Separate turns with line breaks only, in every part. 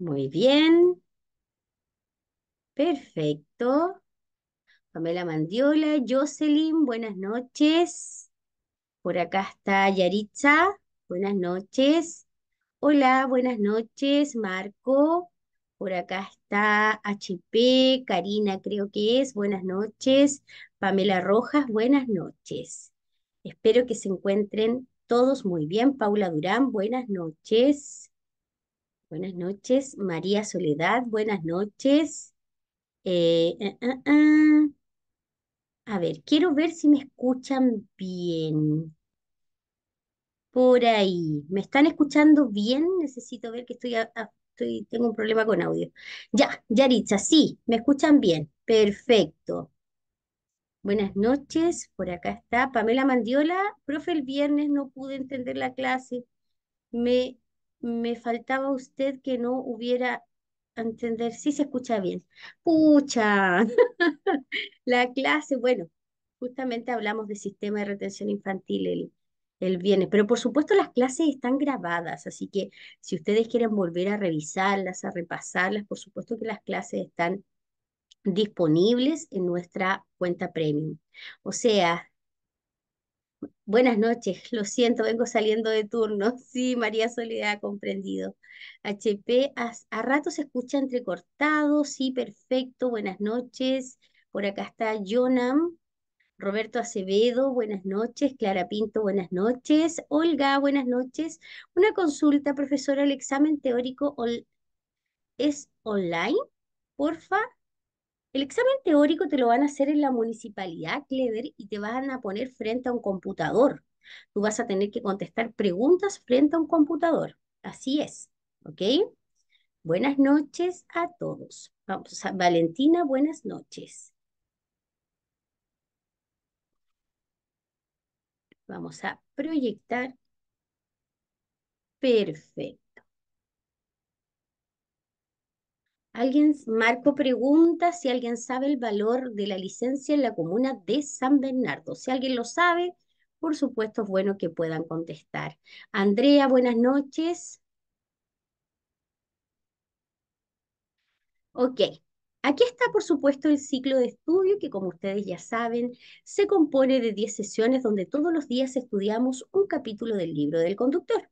Muy bien. Perfecto. Pamela Mandiola, Jocelyn, buenas noches. Por acá está Yaritza, buenas noches. Hola, buenas noches, Marco. Por acá está HP, Karina creo que es, buenas noches. Pamela Rojas, buenas noches. Espero que se encuentren todos muy bien. Paula Durán, buenas noches. Buenas noches, María Soledad, buenas noches. Eh, eh, eh, a ver, quiero ver si me escuchan bien. Por ahí, ¿me están escuchando bien? Necesito ver que estoy, estoy tengo un problema con audio. Ya, Yaritza, sí, me escuchan bien. Perfecto. Buenas noches, por acá está Pamela Mandiola. Profe, el viernes no pude entender la clase. Me me faltaba usted que no hubiera entender si sí, se escucha bien. escucha la clase, bueno, justamente hablamos de sistema de retención infantil el, el viernes, pero por supuesto las clases están grabadas, así que si ustedes quieren volver a revisarlas, a repasarlas, por supuesto que las clases están disponibles en nuestra cuenta premium. O sea, Buenas noches, lo siento, vengo saliendo de turno. Sí, María Soledad, comprendido. HP, a, rato se escucha entrecortado, sí, perfecto, buenas noches. Por acá está Jonam, Roberto Acevedo, buenas noches. Clara Pinto, buenas noches. Olga, buenas noches. Una consulta, profesora, el examen teórico es online, porfa. El examen teórico te lo van a hacer en la municipalidad, Clever, y te van a poner frente a un computador. Tú vas a tener que contestar preguntas frente a un computador. Así es, ¿ok? Buenas noches a todos. Vamos a Valentina, buenas noches. Vamos a proyectar. Perfecto. Alguien, Marco pregunta si alguien sabe el valor de la licencia en la comuna de San Bernardo. Si alguien lo sabe, por supuesto es bueno que puedan contestar. Andrea, buenas noches. Ok, Aquí está, por supuesto, el ciclo de estudio que, como ustedes ya saben, se compone de 10 sesiones donde todos los días estudiamos un capítulo del libro del conductor.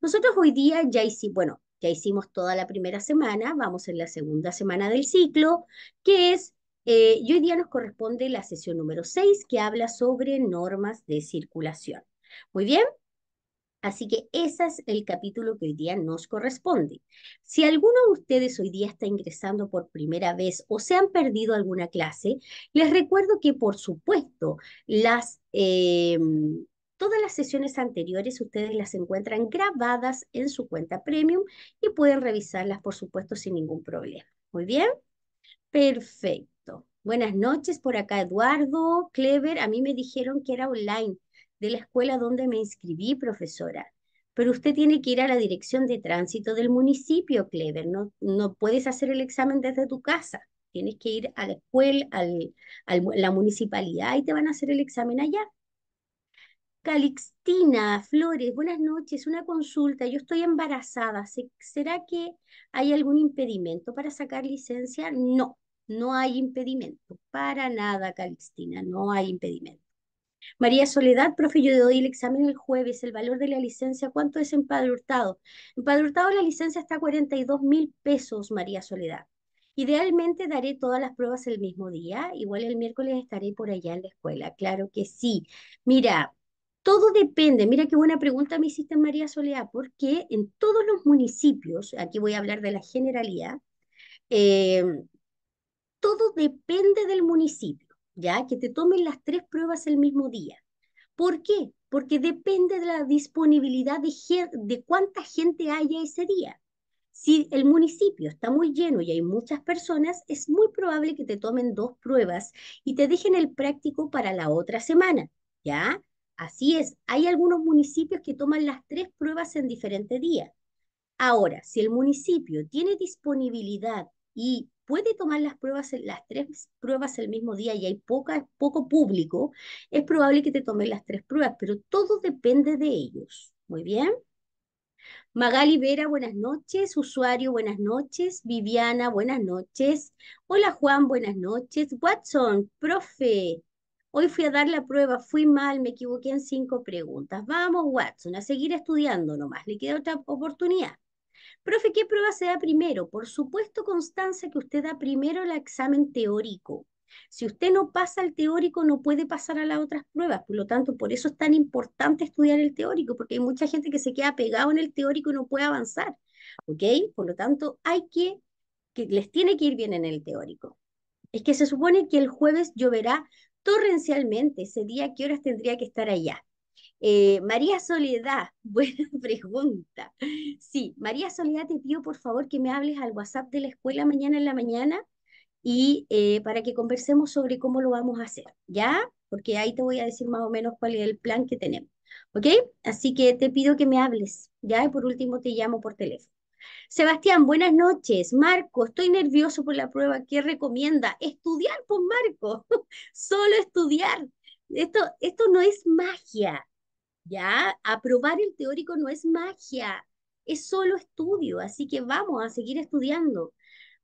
Nosotros hoy día ya hicimos, bueno, ya hicimos toda la primera semana, vamos en la segunda semana del ciclo, que es, eh, y hoy día nos corresponde la sesión número 6, que habla sobre normas de circulación. Muy bien, Así que ese es el capítulo que hoy día nos corresponde. Si alguno de ustedes hoy día está ingresando por primera vez o se han perdido alguna clase, les recuerdo que por supuesto las, eh, Todas las sesiones anteriores ustedes las encuentran grabadas en su cuenta premium y pueden revisarlas, por supuesto, sin ningún problema. Muy bien. Perfecto. Buenas noches por acá, Eduardo, Clever. A mí me dijeron que era online de la escuela donde me inscribí, profesora. Pero usted tiene que ir a la dirección de tránsito del municipio, Clever. No, no puedes hacer el examen desde tu casa. Tienes que ir a la escuela, a la municipalidad y te van a hacer el examen allá. Calixtina Flores, buenas noches, una consulta, yo estoy embarazada, ¿será que hay algún impedimento para sacar licencia? No, no hay impedimento, para nada, Calixtina, no hay impedimento. María Soledad, profe, yo doy el examen el jueves, el valor de la licencia, ¿cuánto es en Padre Hurtado la licencia está a 42 mil pesos, María Soledad. Idealmente daré todas las pruebas el mismo día, igual el miércoles estaré por allá en la escuela, claro que sí. Mira, todo depende, mira qué buena pregunta me hiciste María Soledad, porque en todos los municipios, aquí voy a hablar de la generalidad, eh, todo depende del municipio, ya que te tomen las tres pruebas el mismo día. ¿Por qué? Porque depende de la disponibilidad de cuánta gente haya ese día. Si el municipio está muy lleno y hay muchas personas, es muy probable que te tomen dos pruebas y te dejen el práctico para la otra semana, ¿ya? Así es, hay algunos municipios que toman las tres pruebas en diferentes días. Ahora, si el municipio tiene disponibilidad y puede tomar las pruebas, las tres pruebas el mismo día y hay poco público, es probable que te tomen las tres pruebas, pero todo depende de ellos. Muy bien. Magali Vera, buenas noches. Usuario, buenas noches. Viviana, buenas noches. Hola Juan, buenas noches. Watson, profe, Hoy fui a dar la prueba, fui mal, me equivoqué en cinco preguntas. Vamos, Watson, a seguir estudiando nomás, le queda otra oportunidad. Profe, ¿qué prueba se da primero? Por supuesto, constancia que usted da primero el examen teórico. Si usted no pasa el teórico, no puede pasar a las otras pruebas. Por lo tanto, por eso es tan importante estudiar el teórico, porque hay mucha gente que se queda pegado en el teórico y no puede avanzar. ¿Ok? Por lo tanto, hay que, que les tiene que ir bien en el teórico. Es que se supone que el jueves lloverá torrencialmente. Ese día, ¿qué horas tendría que estar allá? Eh, María Soledad, buena pregunta. Sí, María Soledad, te pido por favor que me hables al WhatsApp de la escuela mañana en la mañana y eh, para que conversemos sobre cómo lo vamos a hacer, ¿ya? Porque ahí te voy a decir más o menos cuál es el plan que tenemos, ¿ok? Así que te pido que me hables, ¿ya? Y por último te llamo por teléfono. Sebastián, buenas noches. Marco, estoy nervioso por la prueba. ¿Qué recomienda? Estudiar, pues Marco, solo estudiar. Esto, esto no es magia, ¿ya? Aprobar el teórico no es magia, es solo estudio, así que vamos a seguir estudiando.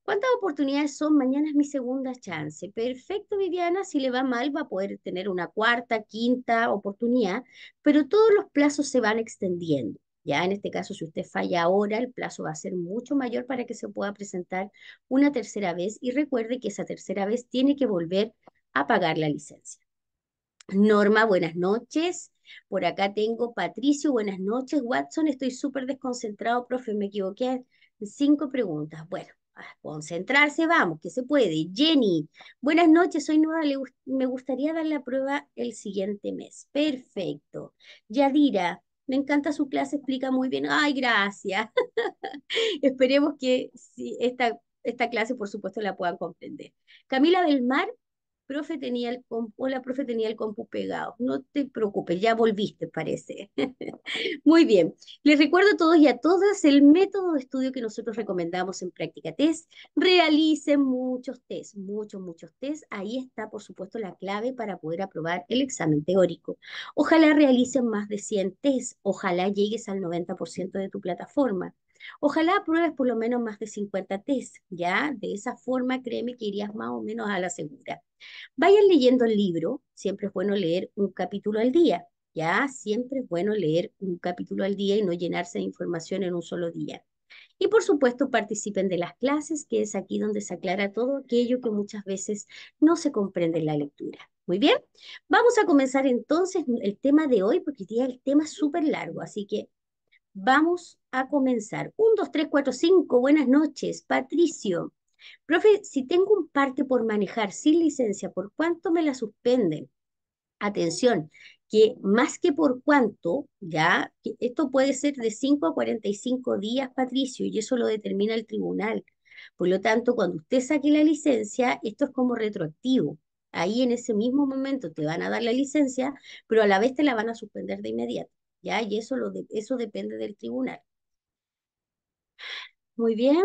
¿Cuántas oportunidades son? Mañana es mi segunda chance. Perfecto, Viviana. Si le va mal, va a poder tener una cuarta, quinta oportunidad, pero todos los plazos se van extendiendo. Ya en este caso, si usted falla ahora, el plazo va a ser mucho mayor para que se pueda presentar una tercera vez y recuerde que esa tercera vez tiene que volver a pagar la licencia. Norma, buenas noches. Por acá tengo Patricio, buenas noches. Watson, estoy súper desconcentrado, profe, me equivoqué cinco preguntas. Bueno, a concentrarse, vamos, que se puede. Jenny, buenas noches, soy nueva, me gustaría dar la prueba el siguiente mes. Perfecto. Yadira, me encanta su clase, explica muy bien. Ay, gracias. Esperemos que sí, esta, esta clase, por supuesto, la puedan comprender. Camila Belmar profe tenía el compu, hola, profe tenía el compu pegado. No te preocupes, ya volviste, parece. Muy bien. Les recuerdo a todos y a todas el método de estudio que nosotros recomendamos en Práctica Test. Realicen muchos test, muchos, muchos test. Ahí está, por supuesto, la clave para poder aprobar el examen teórico. Ojalá realicen más de 100 test. Ojalá llegues al 90% de tu plataforma. Ojalá apruebes por lo menos más de 50 test, ¿ya? De esa forma, créeme que irías más o menos a la segura. Vayan leyendo el libro, siempre es bueno leer un capítulo al día, ¿ya? Siempre es bueno leer un capítulo al día y no llenarse de información en un solo día. Y por supuesto participen de las clases, que es aquí donde se aclara todo aquello que muchas veces no se comprende en la lectura. Muy bien, vamos a comenzar entonces el tema de hoy, porque el tema es súper largo, así que Vamos a comenzar. 1, dos, tres, cuatro, cinco. Buenas noches, Patricio. Profe, si tengo un parte por manejar sin licencia, ¿por cuánto me la suspenden? Atención, que más que por cuánto, ya, esto puede ser de 5 a 45 días, Patricio, y eso lo determina el tribunal. Por lo tanto, cuando usted saque la licencia, esto es como retroactivo. Ahí en ese mismo momento te van a dar la licencia, pero a la vez te la van a suspender de inmediato. ¿ya? Y eso, lo eso depende del tribunal. Muy bien,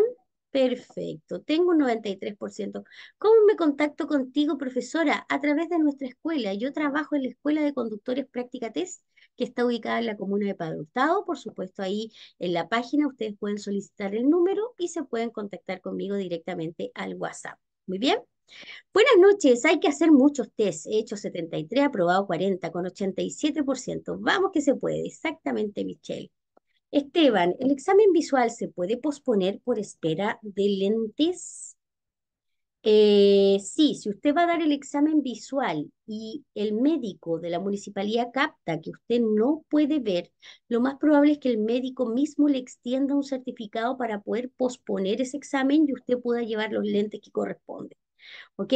perfecto. Tengo un 93%. ¿Cómo me contacto contigo, profesora? A través de nuestra escuela. Yo trabajo en la Escuela de Conductores Práctica Test, que está ubicada en la comuna de Padre Por supuesto, ahí en la página ustedes pueden solicitar el número y se pueden contactar conmigo directamente al WhatsApp. Muy bien. Buenas noches, hay que hacer muchos test. He hecho 73, aprobado 40, con 87%. Vamos que se puede, exactamente, Michelle. Esteban, ¿el examen visual se puede posponer por espera de lentes? Eh, sí, si usted va a dar el examen visual y el médico de la municipalidad capta que usted no puede ver, lo más probable es que el médico mismo le extienda un certificado para poder posponer ese examen y usted pueda llevar los lentes que corresponden. ¿Ok?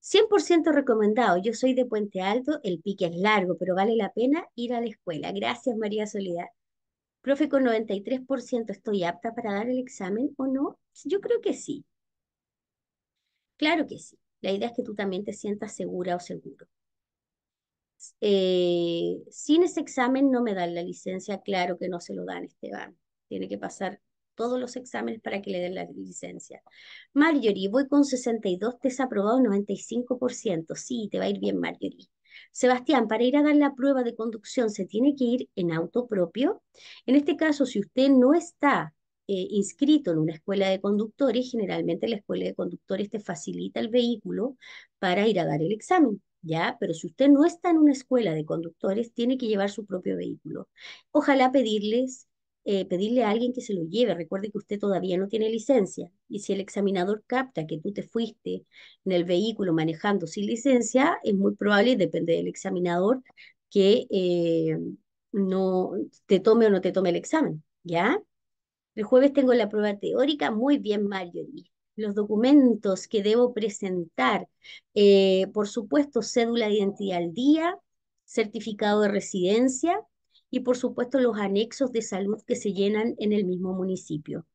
100% recomendado. Yo soy de Puente Alto, el pique es largo, pero vale la pena ir a la escuela. Gracias, María Soledad. Profe, con 93% estoy apta para dar el examen o no? Yo creo que sí. Claro que sí. La idea es que tú también te sientas segura o seguro. Eh, sin ese examen no me dan la licencia, claro que no se lo dan, Esteban. Tiene que pasar todos los exámenes para que le den la licencia. Marjorie, voy con 62, te has aprobado 95%. Sí, te va a ir bien, Marjorie. Sebastián, para ir a dar la prueba de conducción, ¿se tiene que ir en auto propio? En este caso, si usted no está eh, inscrito en una escuela de conductores, generalmente la escuela de conductores te facilita el vehículo para ir a dar el examen. ¿ya? Pero si usted no está en una escuela de conductores, tiene que llevar su propio vehículo. Ojalá pedirles eh, pedirle a alguien que se lo lleve. Recuerde que usted todavía no tiene licencia y si el examinador capta que tú te fuiste en el vehículo manejando sin licencia, es muy probable, depende del examinador, que eh, no te tome o no te tome el examen, ¿ya? El jueves tengo la prueba teórica. Muy bien, Mario, Los documentos que debo presentar, eh, por supuesto, cédula de identidad al día, certificado de residencia, y por supuesto los anexos de salud que se llenan en el mismo municipio.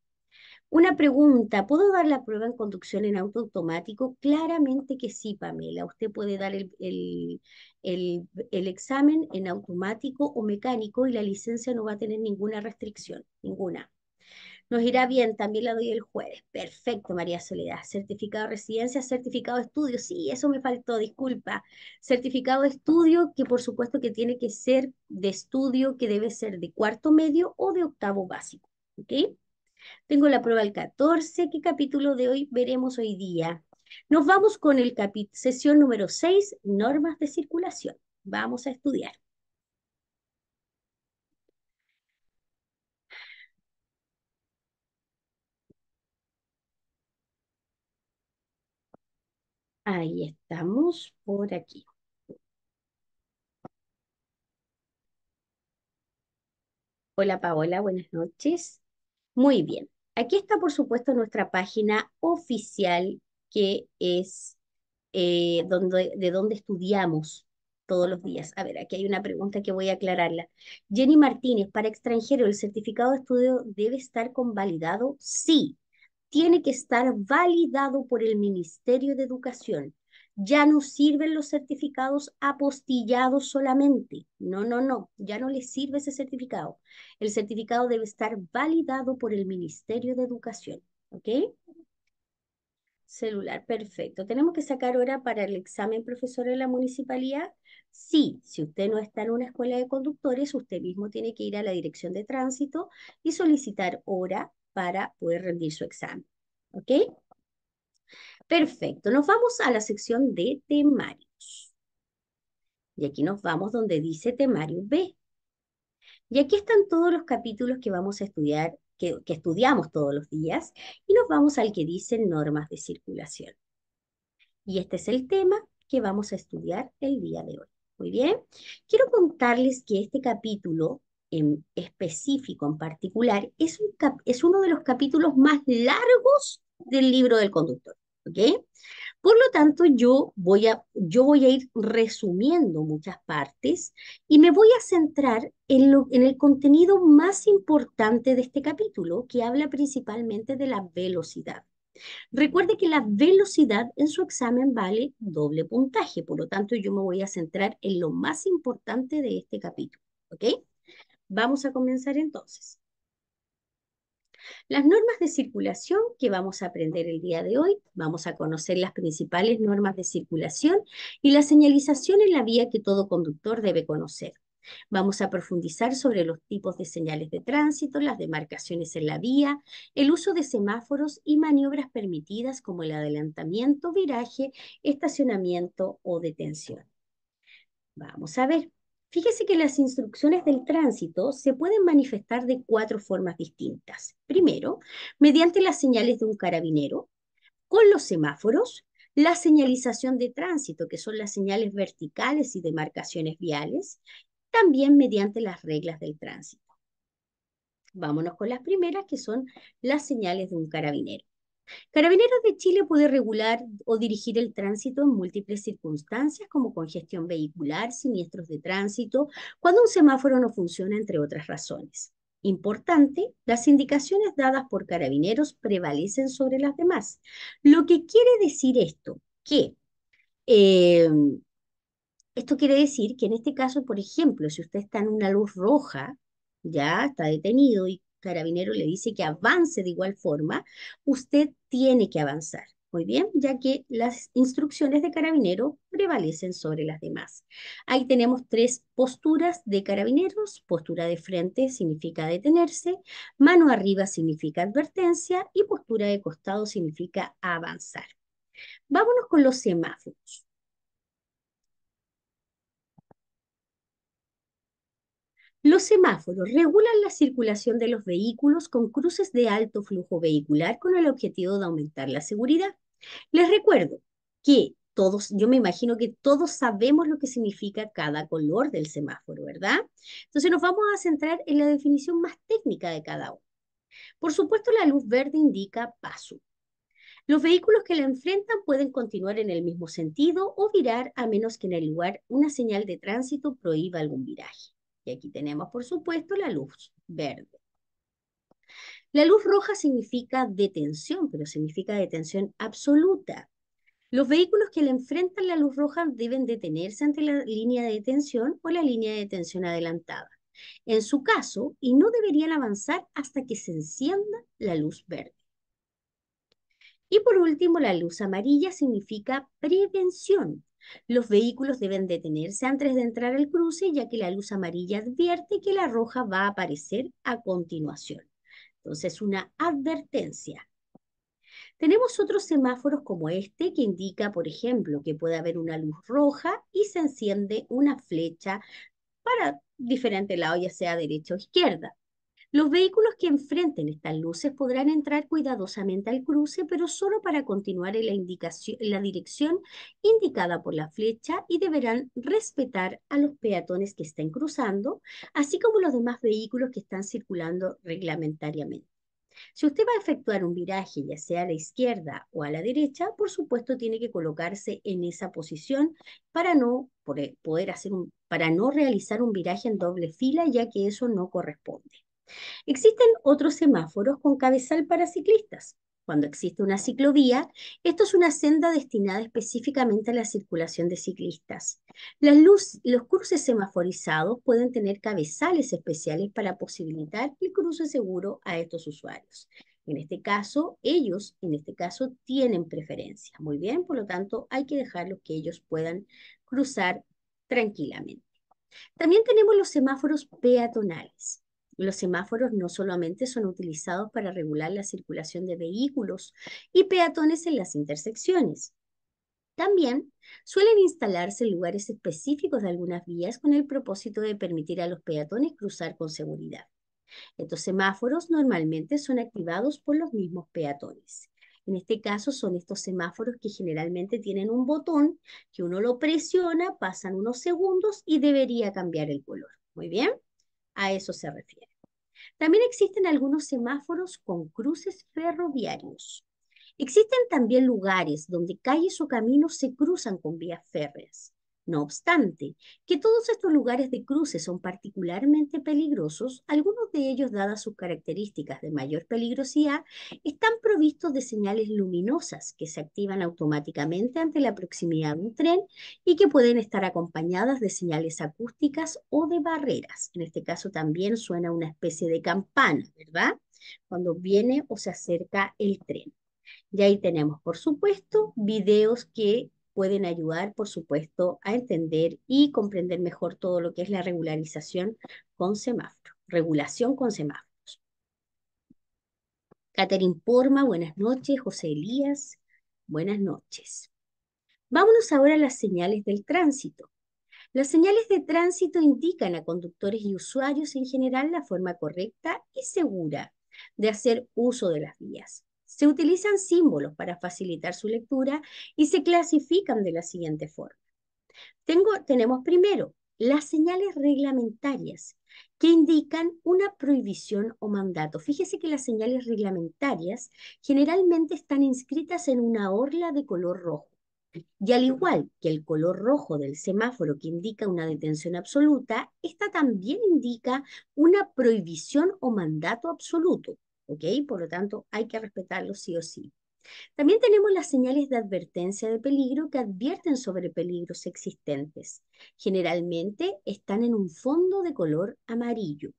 Una pregunta, ¿puedo dar la prueba en conducción en auto automático? Claramente que sí, Pamela. Usted puede dar el, el examen en automático o mecánico y la licencia no va a tener ninguna restricción, ninguna. Nos irá bien, también la doy el jueves. Perfecto, María Soledad. Certificado de residencia, certificado de estudio. Sí, eso me faltó, disculpa. Certificado de estudio, que por supuesto que tiene que ser de estudio, que debe ser de cuarto medio o de octavo básico. ¿Ok? Tengo la prueba el 14. ¿Qué capítulo de hoy veremos hoy día? Nos vamos con el sesión número 6, normas de circulación. Vamos a estudiar. Ahí estamos por aquí. Hola Paola, buenas noches. Muy bien. Aquí está, por supuesto, nuestra página oficial, que es eh, donde, de donde estudiamos todos los días. A ver, aquí hay una pregunta que voy a aclararla. Jenny Martínez, para extranjero, ¿el certificado de estudio debe estar convalidado? Sí, tiene que estar validado por el Ministerio de Educación. Ya no sirven los certificados apostillados solamente. No, no, no, ya no les sirve ese certificado. El certificado debe estar validado por el Ministerio de Educación. ¿Ok? Celular, perfecto. ¿Tenemos que sacar hora para el examen profesor en la municipalidad? Sí, si usted no está en una escuela de conductores, usted mismo tiene que ir a la dirección de tránsito y solicitar hora para poder rendir su examen. ¿Ok? Perfecto, nos vamos a la sección de temarios. Y aquí nos vamos donde dice temario B. Y aquí están todos los capítulos que vamos a estudiar, que, que estudiamos todos los días, y nos vamos al que dice normas de circulación. Y este es el tema que vamos a estudiar el día de hoy. Muy bien, quiero contarles que este capítulo en específico, en particular, es, uno de los capítulos más largos del libro del conductor. ¿ok? Por lo tanto, yo voy, a, ir resumiendo muchas partes y me voy a centrar en, en el contenido más importante de este capítulo, que habla principalmente de la velocidad. Recuerde que la velocidad en su examen vale doble puntaje, por lo tanto yo me voy a centrar en lo más importante de este capítulo, ¿ok? Vamos a comenzar entonces. Las normas de circulación que vamos a aprender el día de hoy, vamos a conocer las principales normas de circulación y la señalización en la vía que todo conductor debe conocer. Vamos a profundizar sobre los tipos de señales de tránsito, las demarcaciones en la vía, el uso de semáforos y maniobras permitidas como el adelantamiento, viraje, estacionamiento o detención. Vamos a ver. Fíjese que las instrucciones del tránsito se pueden manifestar de cuatro formas distintas. Primero, mediante las señales de un carabinero, con los semáforos, la señalización de tránsito, que son las señales verticales y demarcaciones viales, también mediante las reglas del tránsito. Vámonos con las primeras, que son las señales de un carabinero. Carabineros de Chile puede regular o dirigir el tránsito en múltiples circunstancias como congestión vehicular, siniestros de tránsito, cuando un semáforo no funciona, entre otras razones. Importante, las indicaciones dadas por carabineros prevalecen sobre las demás. Lo que quiere decir esto, que em, esto quiere decir que en este caso, por ejemplo, si usted está en una luz roja, ya está detenido y Carabinero le dice que avance de igual forma, usted tiene que avanzar. Muy bien, ya que las instrucciones de carabinero prevalecen sobre las demás. Ahí tenemos tres posturas de carabineros. Postura de frente significa detenerse, mano arriba significa advertencia y postura de costado significa avanzar. Vámonos con los semáforos. Los semáforos regulan la circulación de los vehículos con cruces de alto flujo vehicular con el objetivo de aumentar la seguridad. Les recuerdo que todos, yo me imagino que todos sabemos lo que significa cada color del semáforo, ¿verdad? Entonces nos vamos a centrar en la definición más técnica de cada uno. Por supuesto, la luz verde indica paso. Los vehículos que la enfrentan pueden continuar en el mismo sentido o virar a menos que en el lugar una señal de tránsito prohíba algún viraje. Y aquí tenemos, por supuesto, la luz verde. La luz roja significa detención, pero significa detención absoluta. Los vehículos que le enfrentan la luz roja deben detenerse ante la línea de detención o la línea de detención adelantada. En su caso, y no deberían avanzar hasta que se encienda la luz verde. Y por último, la luz amarilla significa prevención, los vehículos deben detenerse antes de entrar al cruce, ya que la luz amarilla advierte que la roja va a aparecer a continuación. Entonces, una advertencia. Tenemos otros semáforos como este que indica, por ejemplo, que puede haber una luz roja y se enciende una flecha para diferente lado, ya sea derecha o izquierda. Los vehículos que enfrenten estas luces podrán entrar cuidadosamente al cruce, pero solo para continuar en la, dirección indicada por la flecha y deberán respetar a los peatones que estén cruzando, así como los demás vehículos que están circulando reglamentariamente. Si usted va a efectuar un viraje, ya sea a la izquierda o a la derecha, por supuesto tiene que colocarse en esa posición para no poder hacer para no realizar un viraje en doble fila, ya que eso no corresponde. Existen otros semáforos con cabezal para ciclistas. Cuando existe una ciclovía, esto es una senda destinada específicamente a la circulación de ciclistas. los cruces semaforizados pueden tener cabezales especiales para posibilitar el cruce seguro a estos usuarios. En este caso, ellos, en este caso, tienen preferencia. Muy bien, por lo tanto, hay que dejarlos que ellos puedan cruzar tranquilamente. También tenemos los semáforos peatonales. Los semáforos no solamente son utilizados para regular la circulación de vehículos y peatones en las intersecciones. También suelen instalarse en lugares específicos de algunas vías con el propósito de permitir a los peatones cruzar con seguridad. Estos semáforos normalmente son activados por los mismos peatones. En este caso son estos semáforos que generalmente tienen un botón que uno lo presiona, pasan unos segundos y debería cambiar el color. Muy bien. A eso se refiere. También existen algunos semáforos con cruces ferroviarios. Existen también lugares donde calles o caminos se cruzan con vías férreas. No obstante, que todos estos lugares de cruce son particularmente peligrosos, algunos de ellos, dadas sus características de mayor peligrosidad, están provistos de señales luminosas que se activan automáticamente ante la proximidad de un tren y que pueden estar acompañadas de señales acústicas o de barreras. En este caso también suena una especie de campana, ¿verdad? Cuando viene o se acerca el tren. Y ahí tenemos, por supuesto, videos que pueden ayudar, por supuesto, a entender y comprender mejor todo lo que es la regularización con semáforos. regulación con semáforos. Caterin Porma, buenas noches. José Elías, buenas noches. Vámonos ahora a las señales del tránsito. Las señales de tránsito indican a conductores y usuarios en general la forma correcta y segura de hacer uso de las vías. Se utilizan símbolos para facilitar su lectura y se clasifican de la siguiente forma. tenemos primero las señales reglamentarias que indican una prohibición o mandato. Fíjese que las señales reglamentarias generalmente están inscritas en una orla de color rojo. Y al igual que el color rojo del semáforo que indica una detención absoluta, esta también indica una prohibición o mandato absoluto. Por lo tanto, hay que respetarlo sí o sí. También tenemos las señales de advertencia de peligro que advierten sobre peligros existentes. Generalmente están en un fondo de color amarillo.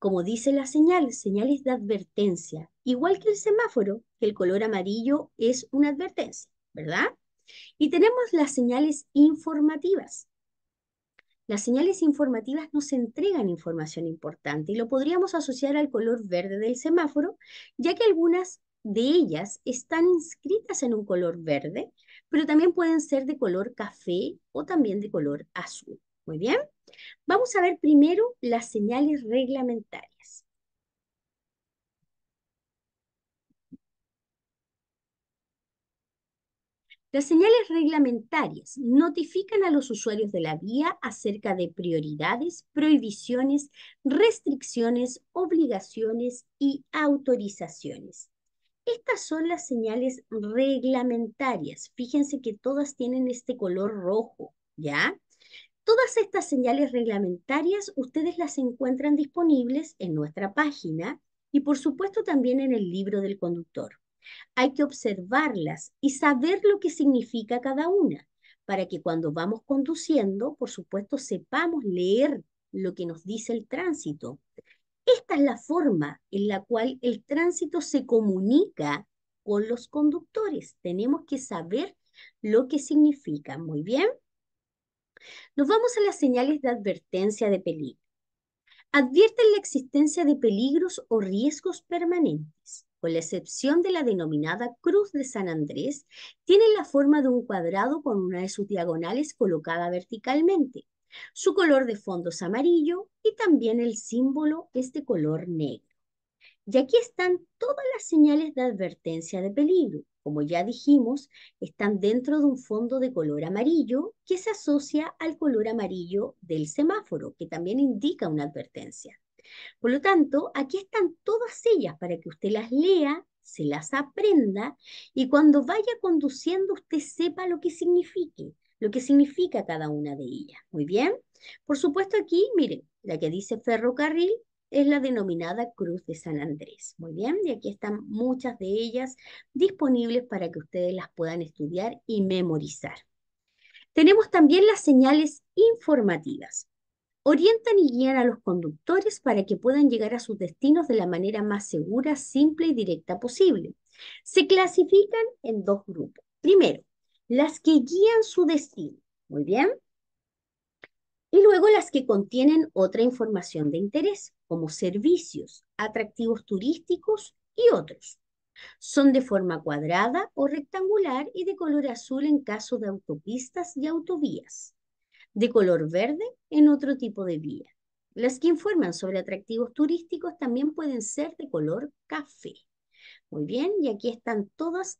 Como dice la señal, señales de advertencia, igual que el semáforo, que el color amarillo es una advertencia, ¿verdad? Y tenemos las señales informativas, las señales informativas nos entregan información importante y lo podríamos asociar al color verde del semáforo, ya que algunas de ellas están inscritas en un color verde, pero también pueden ser de color café o también de color azul. Muy bien, vamos a ver primero las señales reglamentarias. Las señales reglamentarias notifican a los usuarios de la vía acerca de prioridades, prohibiciones, restricciones, obligaciones y autorizaciones. Estas son las señales reglamentarias. Fíjense que todas tienen este color rojo, ¿ya? Todas estas señales reglamentarias ustedes las encuentran disponibles en nuestra página y por supuesto también en el libro del conductor. Hay que observarlas y saber lo que significa cada una, para que cuando vamos conduciendo, por supuesto, sepamos leer lo que nos dice el tránsito. Esta es la forma en la cual el tránsito se comunica con los conductores. Tenemos que saber lo que significa. Muy bien. Nos vamos a las señales de advertencia de peligro. Advierten la existencia de peligros o riesgos permanentes con la excepción de la denominada Cruz de San Andrés, tiene la forma de un cuadrado con una de sus diagonales colocada verticalmente. Su color de fondo es amarillo y también el símbolo es de color negro. Y aquí están todas las señales de advertencia de peligro. Como ya dijimos, están dentro de un fondo de color amarillo que se asocia al color amarillo del semáforo, que también indica una advertencia. Por lo tanto, aquí están todas ellas para que usted las lea, se las aprenda y cuando vaya conduciendo usted sepa lo que signifique, lo que significa cada una de ellas. Muy bien. Por supuesto aquí, miren, la que dice ferrocarril es la denominada Cruz de San Andrés. Muy bien, y aquí están muchas de ellas disponibles para que ustedes las puedan estudiar y memorizar. Tenemos también las señales informativas orientan y guían a los conductores para que puedan llegar a sus destinos de la manera más segura, simple y directa posible. Se clasifican en dos grupos. Primero, las que guían su destino. Muy bien. Y luego las que contienen otra información de interés, como servicios, atractivos turísticos y otros. Son de forma cuadrada o rectangular y de color azul en caso de autopistas y autovías de color verde en otro tipo de vía. Las que informan sobre atractivos turísticos también pueden ser de color café. Muy bien, y aquí están todas,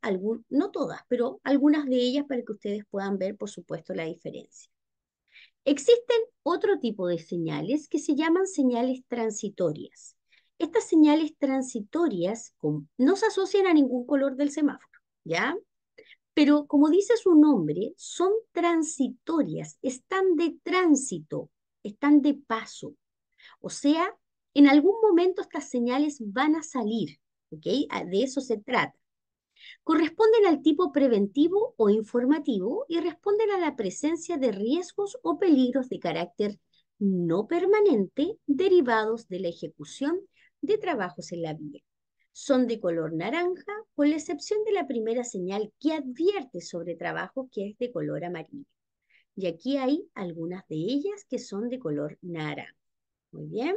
no todas, pero algunas de ellas para que ustedes puedan ver, por supuesto, la diferencia. Existen otro tipo de señales que se llaman señales transitorias. Estas señales transitorias no se asocian a ningún color del semáforo, ¿ya? Pero como dice su nombre, son transitorias, están de tránsito, están de paso. O sea, en algún momento estas señales van a salir, ¿ok? Ah, de eso se trata. Corresponden al tipo preventivo o informativo y responden a la presencia de riesgos o peligros de carácter no permanente derivados de la ejecución de trabajos en la vía. Son de color naranja, con la excepción de la primera señal que advierte sobre trabajo que es de color amarillo. Y aquí hay algunas de ellas que son de color naranja. Muy bien.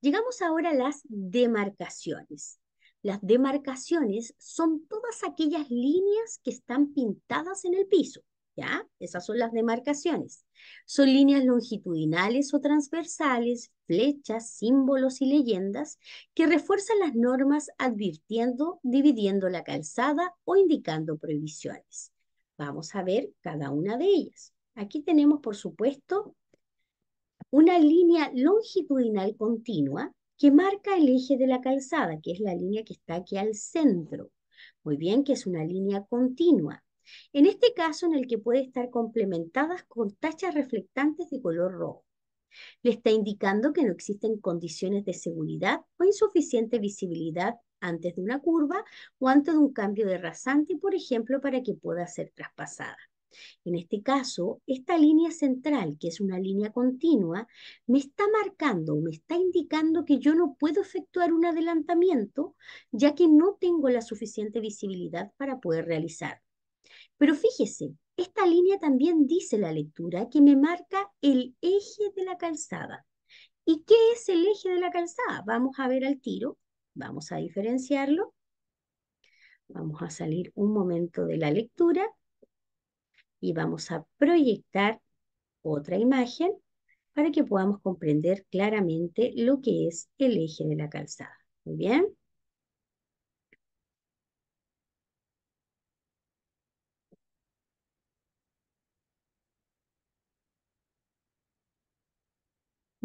Llegamos ahora a las demarcaciones. Las demarcaciones son todas aquellas líneas que están pintadas en el piso. ¿ya? Esas son las demarcaciones. Son líneas longitudinales o transversales, flechas, símbolos y leyendas que refuerzan las normas advirtiendo, dividiendo la calzada o indicando prohibiciones. Vamos a ver cada una de ellas. Aquí tenemos, por supuesto, una línea longitudinal continua que marca el eje de la calzada, que es la línea que está aquí al centro. Muy bien, que es una línea continua. En este caso, en el que puede estar complementadas con tachas reflectantes de color rojo. Le está indicando que no existen condiciones de seguridad o insuficiente visibilidad antes de una curva o antes de un cambio de rasante, por ejemplo, para que pueda ser traspasada. En este caso, esta línea central, que es una línea continua, me está marcando, o me está indicando que yo no puedo efectuar un adelantamiento, ya que no tengo la suficiente visibilidad para poder realizar. Pero fíjese, esta línea también dice la lectura que me marca el eje de la calzada. ¿Y qué es el eje de la calzada? Vamos a ver al tiro, vamos a diferenciarlo. Vamos a salir un momento de la lectura y vamos a proyectar otra imagen para que podamos comprender claramente lo que es el eje de la calzada. Muy bien.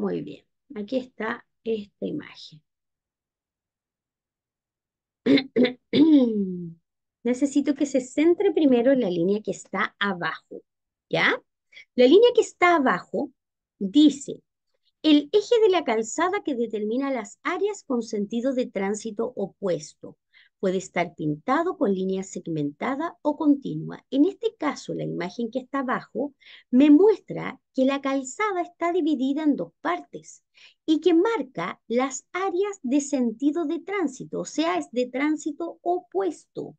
Muy bien, aquí está esta imagen. Necesito que se centre primero en la línea que está abajo, ¿ya? La línea que está abajo dice, el eje de la calzada que determina las áreas con sentido de tránsito opuesto. Puede estar pintado con línea segmentada o continua. En este caso, la imagen que está abajo me muestra que la calzada está dividida en dos partes y que marca las áreas de sentido de tránsito, o sea, es de tránsito opuesto.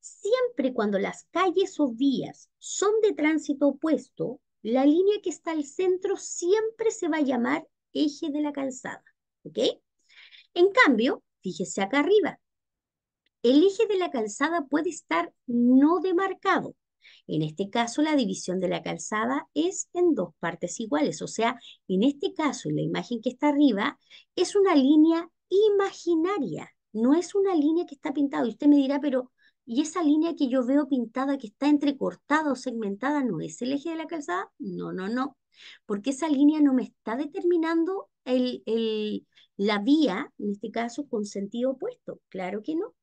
Siempre cuando las calles o vías son de tránsito opuesto, la línea que está al centro siempre se va a llamar eje de la calzada. ¿Ok? En cambio, fíjese acá arriba, el eje de la calzada puede estar no demarcado. En este caso, la división de la calzada es en dos partes iguales, o sea, en este caso, en la imagen que está arriba, es una línea imaginaria, no es una línea que está pintada. Y usted me dirá, pero ¿y esa línea que yo veo pintada, que está entrecortada o segmentada, no es el eje de la calzada? No, no, no, porque esa línea no me está determinando la vía, en este caso, con sentido opuesto. Claro que no.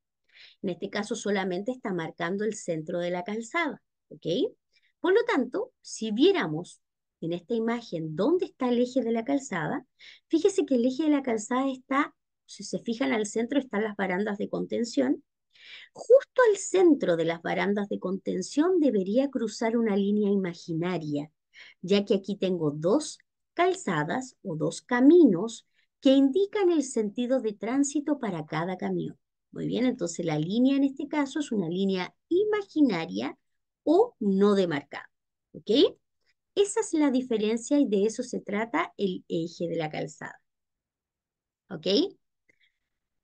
En este caso solamente está marcando el centro de la calzada, ¿ok? Por lo tanto, si viéramos en esta imagen dónde está el eje de la calzada, fíjese que el eje de la calzada está, si se fijan al centro están las barandas de contención, Justo al centro de las barandas de contención debería cruzar una línea imaginaria, ya que aquí tengo dos calzadas o dos caminos que indican el sentido de tránsito para cada camión. Muy bien, entonces la línea en este caso es una línea imaginaria o no demarcada. ¿Ok? Esa es la diferencia y de eso se trata el eje de la calzada. ¿Ok?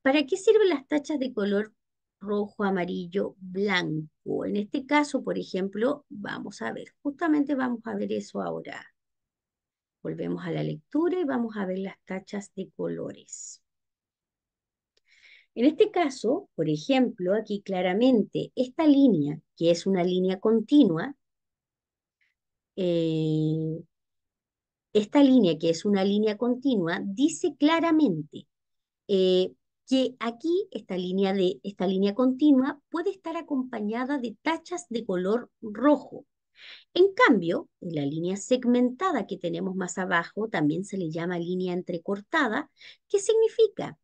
¿Para qué sirven las tachas de color rojo, amarillo, blanco? En este caso, por ejemplo, vamos a ver, justamente vamos a ver eso ahora. Volvemos a la lectura y vamos a ver las tachas de colores. En este caso, por ejemplo, aquí claramente esta línea, que es una línea continua, eh, esta línea, que es una línea continua, dice claramente eh, que aquí esta línea, de, esta línea continua puede estar acompañada de tachas de color rojo. En cambio, en la línea segmentada que tenemos más abajo también se le llama línea entrecortada, ¿qué significa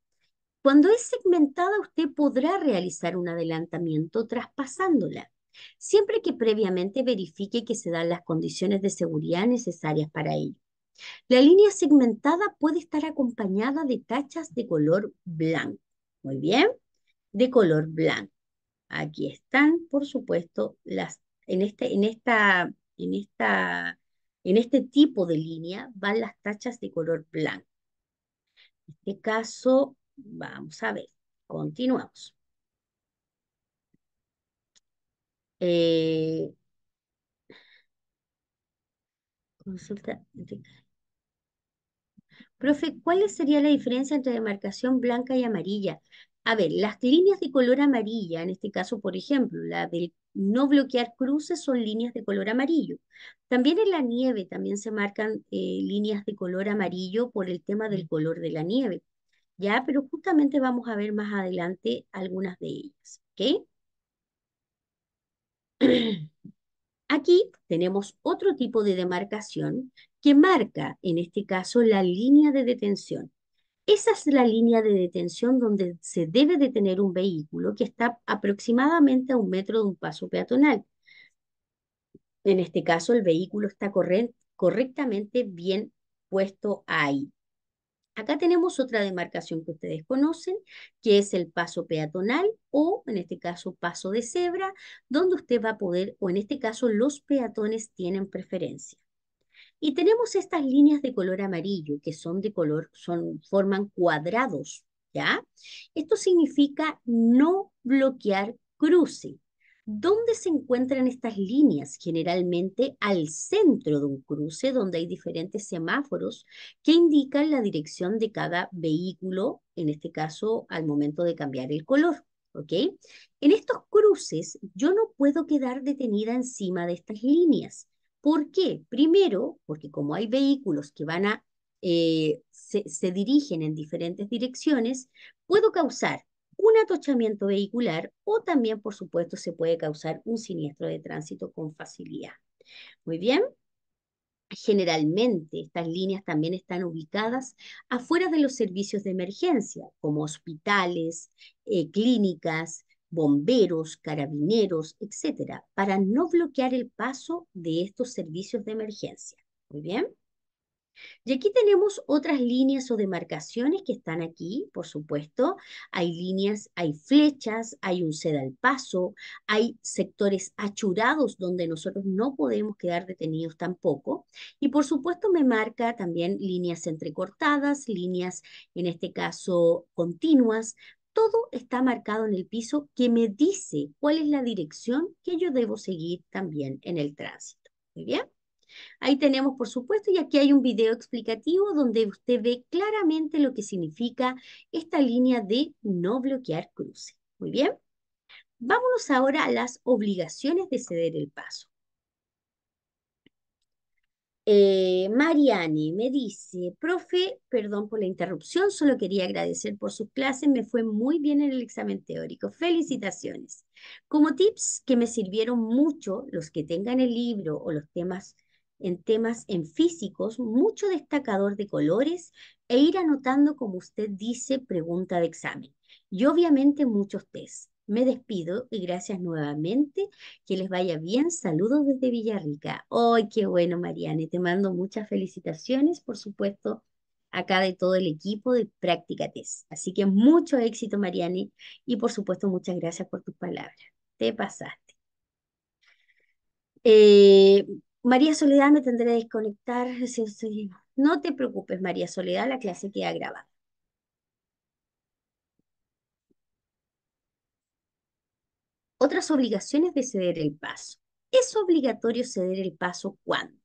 cuando es segmentada, usted podrá realizar un adelantamiento traspasándola, siempre que previamente verifique que se dan las condiciones de seguridad necesarias para ello. La línea segmentada puede estar acompañada de tachas de color blanco. Muy bien, de color blanco. Aquí están, por supuesto, las, en, este, en, esta, en, esta, en este tipo de línea van las tachas de color blanco. En este caso, Vamos a ver, continuamos. Eh, consulta. Profe, ¿cuál sería la diferencia entre demarcación blanca y amarilla? A ver, las líneas de color amarilla, en este caso, por ejemplo, la del no bloquear cruces son líneas de color amarillo. También en la nieve también se marcan eh, líneas de color amarillo por el tema del mm. color de la nieve. ¿ya? Pero justamente vamos a ver más adelante algunas de ellas, ¿ok? Aquí tenemos otro tipo de demarcación que marca, en este caso, la línea de detención. Esa es la línea de detención donde se debe detener un vehículo que está aproximadamente a un metro de un paso peatonal. En este caso, el vehículo está correctamente bien puesto ahí. Acá tenemos otra demarcación que ustedes conocen, que es el paso peatonal o, en este caso, paso de cebra, donde usted va a poder, o en este caso, los peatones tienen preferencia. Y tenemos estas líneas de color amarillo, que son de color, son, forman cuadrados, ¿ya? Esto significa no bloquear cruce. ¿Dónde se encuentran estas líneas? Generalmente al centro de un cruce donde hay diferentes semáforos que indican la dirección de cada vehículo, en este caso al momento de cambiar el color. ¿ok? En estos cruces yo no puedo quedar detenida encima de estas líneas. ¿Por qué? Primero, porque como hay vehículos que van a, eh, se dirigen en diferentes direcciones, puedo causar un atochamiento vehicular o también, por supuesto, se puede causar un siniestro de tránsito con facilidad. Muy bien. Generalmente estas líneas también están ubicadas afuera de los servicios de emergencia, como hospitales, eh, clínicas, bomberos, carabineros, etcétera, para no bloquear el paso de estos servicios de emergencia. Muy bien. Y aquí tenemos otras líneas o demarcaciones que están aquí, por supuesto. Hay líneas, hay flechas, hay un sed al paso, hay sectores achurados donde nosotros no podemos quedar detenidos tampoco. Y por supuesto me marca también líneas entrecortadas, líneas en este caso continuas. Todo está marcado en el piso que me dice cuál es la dirección que yo debo seguir también en el tránsito. Muy bien. Ahí tenemos, por supuesto, y aquí hay un video explicativo donde usted ve claramente lo que significa esta línea de no bloquear cruce. Muy bien. Vámonos ahora a las obligaciones de ceder el paso. Eh, Mariani me dice, profe, perdón por la interrupción, solo quería agradecer por sus clases, me fue muy bien en el examen teórico. Felicitaciones. Como tips que me sirvieron mucho, los que tengan el libro o los temas en temas en físicos, mucho destacador de colores e ir anotando, como usted dice, pregunta de examen. Y obviamente muchos test. Me despido y gracias nuevamente. Que les vaya bien. Saludos desde Villarrica. ¡Ay, qué bueno, Mariane! Te mando muchas felicitaciones, por supuesto, acá de todo el equipo de Práctica Test. Así que mucho éxito, Mariane, y por supuesto, muchas gracias por tus palabras. Te pasaste. Eh, María Soledad, me tendré que desconectar. No te preocupes, María Soledad, la clase queda grabada. Otras obligaciones de ceder el paso. Es obligatorio ceder el paso cuando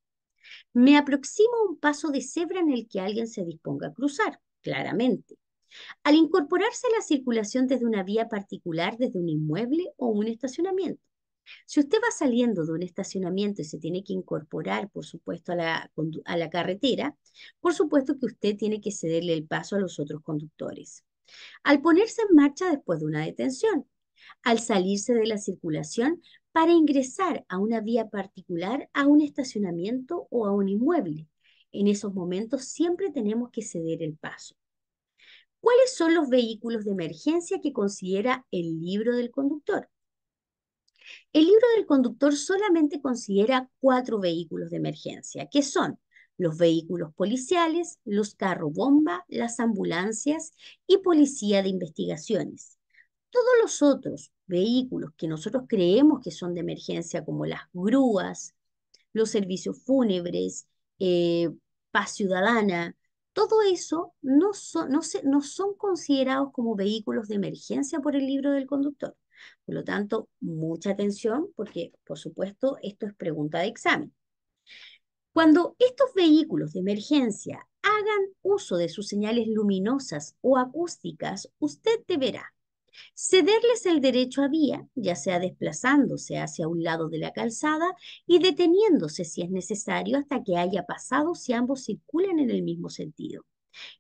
me aproximo a un paso de cebra en el que alguien se disponga a cruzar, claramente. Al incorporarse a la circulación desde una vía particular, desde un inmueble o un estacionamiento. Si usted va saliendo de un estacionamiento y se tiene que incorporar, por supuesto, a la, carretera, por supuesto que usted tiene que cederle el paso a los otros conductores. Al ponerse en marcha después de una detención, al salirse de la circulación para ingresar a una vía particular, a un estacionamiento o a un inmueble. En esos momentos siempre tenemos que ceder el paso. ¿Cuáles son los vehículos de emergencia que considera el libro del conductor? El libro del conductor solamente considera cuatro vehículos de emergencia, que son los vehículos policiales, los carro bomba, las ambulancias y policía de investigaciones. Todos los otros vehículos que nosotros creemos que son de emergencia, como las grúas, los servicios fúnebres, eh, paz ciudadana, todo eso no son considerados como vehículos de emergencia por el libro del conductor. Por lo tanto, mucha atención porque, por supuesto, esto es pregunta de examen. Cuando estos vehículos de emergencia hagan uso de sus señales luminosas o acústicas, usted deberá cederles el derecho a vía, ya sea desplazándose hacia un lado de la calzada y deteniéndose si es necesario hasta que haya pasado si ambos circulan en el mismo sentido.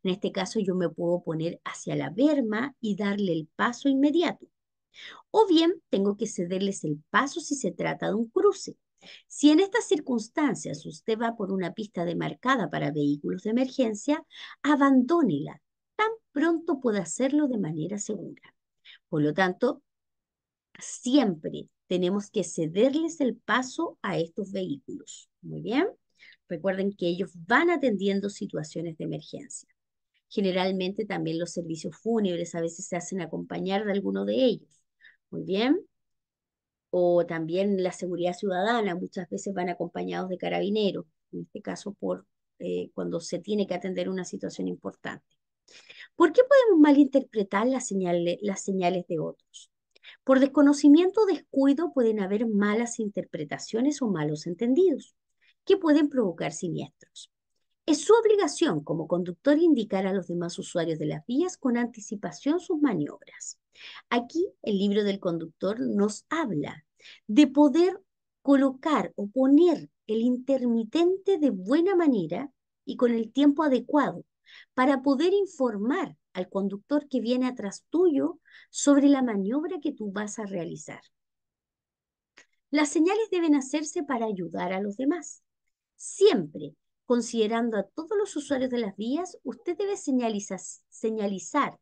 En este caso yo me puedo poner hacia la berma y darle el paso inmediato. O bien tengo que cederles el paso si se trata de un cruce. Si en estas circunstancias usted va por una pista demarcada para vehículos de emergencia, abandónela tan pronto pueda hacerlo de manera segura. Por lo tanto, siempre tenemos que cederles el paso a estos vehículos. Muy bien. Recuerden que ellos van atendiendo situaciones de emergencia. Generalmente también los servicios fúnebres a veces se hacen acompañar de alguno de ellos. Muy bien. O también la seguridad ciudadana, muchas veces van acompañados de carabineros, en este caso por eh, cuando se tiene que atender una situación importante. ¿Por qué podemos malinterpretar las señales, las señales de otros? Por desconocimiento o descuido pueden haber malas interpretaciones o malos entendidos que pueden provocar siniestros. Es su obligación como conductor indicar a los demás usuarios de las vías con anticipación sus maniobras. Aquí el libro del conductor nos habla de poder colocar o poner el intermitente de buena manera y con el tiempo adecuado para poder informar al conductor que viene atrás tuyo sobre la maniobra que tú vas a realizar. Las señales deben hacerse para ayudar a los demás. Siempre, considerando a todos los usuarios de las vías, usted debe señalizar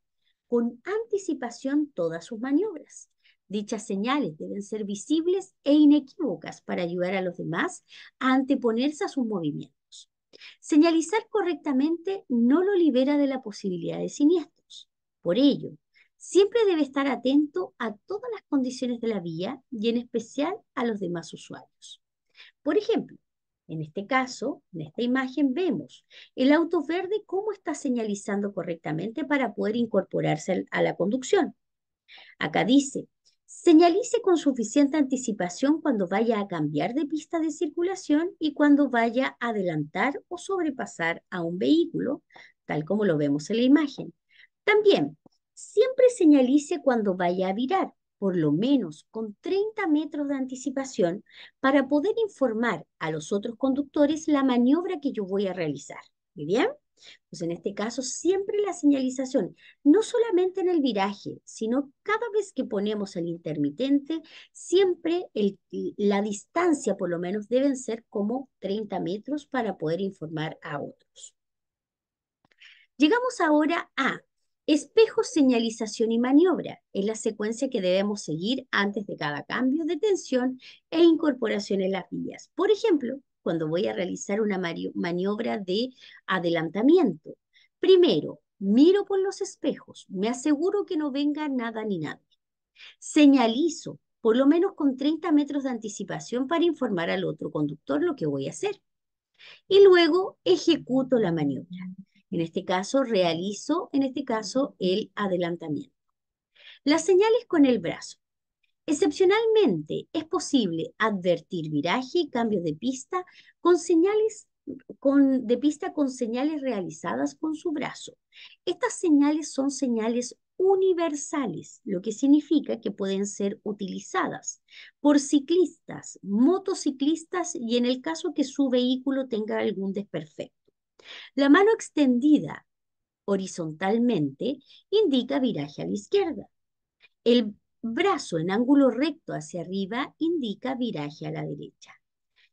con anticipación todas sus maniobras. Dichas señales deben ser visibles e inequívocas para ayudar a los demás a anteponerse a sus movimientos. Señalizar correctamente no lo libera de la posibilidad de siniestros. Por ello, siempre debe estar atento a todas las condiciones de la vía y en especial a los demás usuarios. Por ejemplo, en este caso, en esta imagen vemos el auto verde cómo está señalizando correctamente para poder incorporarse a la conducción. Acá dice, señalice con suficiente anticipación cuando vaya a cambiar de pista de circulación y cuando vaya a adelantar o sobrepasar a un vehículo, tal como lo vemos en la imagen. También, siempre señalice cuando vaya a virar, por lo menos con 30 metros de anticipación para poder informar a los otros conductores la maniobra que yo voy a realizar. ¿Muy bien? Pues en este caso siempre la señalización, no solamente en el viraje, sino cada vez que ponemos el intermitente, siempre el, la distancia por lo menos deben ser como 30 metros para poder informar a otros. Llegamos ahora a Espejo, señalización y maniobra es la secuencia que debemos seguir antes de cada cambio de tensión e incorporación en las vías. Por ejemplo, cuando voy a realizar una maniobra de adelantamiento. Primero, miro por los espejos, me aseguro que no venga nada ni nadie. Señalizo, por lo menos con 30 metros de anticipación para informar al otro conductor lo que voy a hacer. Y luego ejecuto la maniobra. En este caso, realizo, en este caso, el adelantamiento. Las señales con el brazo. Excepcionalmente, es posible advertir viraje y cambios de pista con señales con, de pista con señales realizadas con su brazo. Estas señales son señales universales, lo que significa que pueden ser utilizadas por ciclistas, motociclistas y en el caso que su vehículo tenga algún desperfecto. La mano extendida horizontalmente indica viraje a la izquierda. El brazo en ángulo recto hacia arriba indica viraje a la derecha.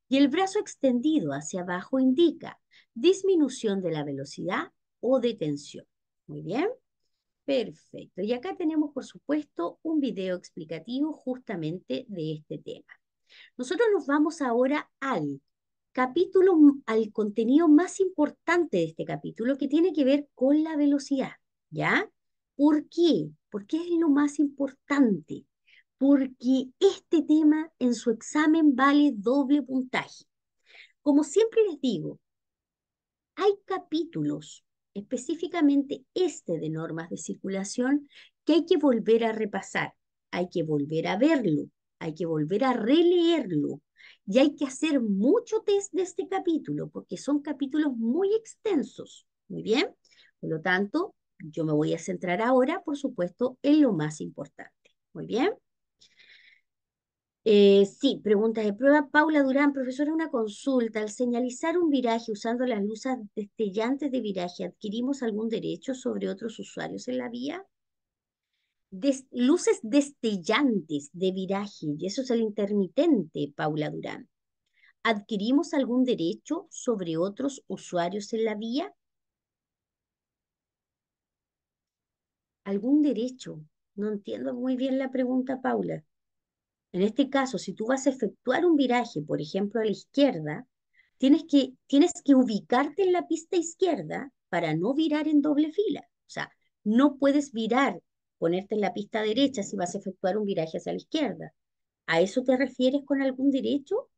Y el brazo extendido hacia abajo indica disminución de la velocidad o detención. Muy bien. Perfecto. Y acá tenemos, por supuesto, un video explicativo justamente de este tema. Nosotros nos vamos ahora al capítulo, al contenido más importante de este capítulo que tiene que ver con la velocidad, ¿ya? ¿Por qué? Porque es lo más importante, porque este tema en su examen vale doble puntaje. Como siempre les digo, hay capítulos, específicamente este de normas de circulación, que hay que volver a repasar, hay que volver a verlo, hay que volver a releerlo y hay que hacer mucho test de este capítulo porque son capítulos muy extensos. Muy bien, por lo tanto, yo me voy a centrar ahora, por supuesto, en lo más importante. Muy bien. Eh, sí, preguntas de prueba. Paula Durán, profesora, una consulta. Al señalizar un viraje usando las luces destellantes de viraje, ¿adquirimos algún derecho sobre otros usuarios en la vía? luces destellantes de viraje, y eso es el intermitente, Paula Durán. ¿Adquirimos algún derecho sobre otros usuarios en la vía? ¿Algún derecho? No entiendo muy bien la pregunta, Paula. En este caso, si tú vas a efectuar un viraje, por ejemplo, a la izquierda, tienes que, tienes que ubicarte en la pista izquierda para no virar en doble fila. O sea, no puedes virar ponerte en la pista derecha si vas a efectuar un viraje hacia la izquierda. ¿A eso te refieres con algún derecho?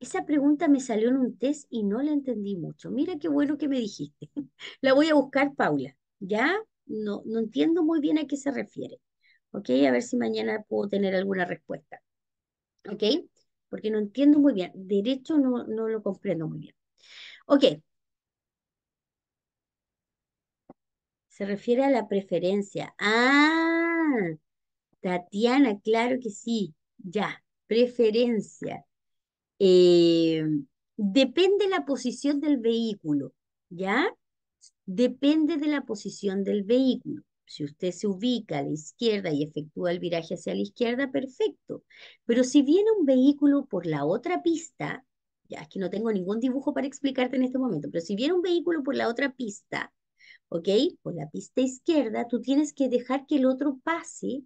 Esa pregunta me salió en un test y no la entendí mucho. Mira qué bueno que me dijiste. la voy a buscar, Paula. ¿Ya? No, no entiendo muy bien a qué se refiere. ¿Ok? A ver si mañana puedo tener alguna respuesta. ¿Ok? Porque no entiendo muy bien. Derecho no, no lo comprendo muy bien. Ok, Se refiere a la preferencia. Ah, Tatiana, claro que sí. Ya, preferencia. Eh, depende la posición del vehículo, ¿ya? Depende de la posición del vehículo. Si usted se ubica a la izquierda y efectúa el viraje hacia la izquierda, perfecto. Pero si viene un vehículo por la otra pista, ya es que no tengo ningún dibujo para explicarte en este momento, pero si viene un vehículo por la otra pista ¿ok? Por la pista izquierda, tú tienes que dejar que el otro pase,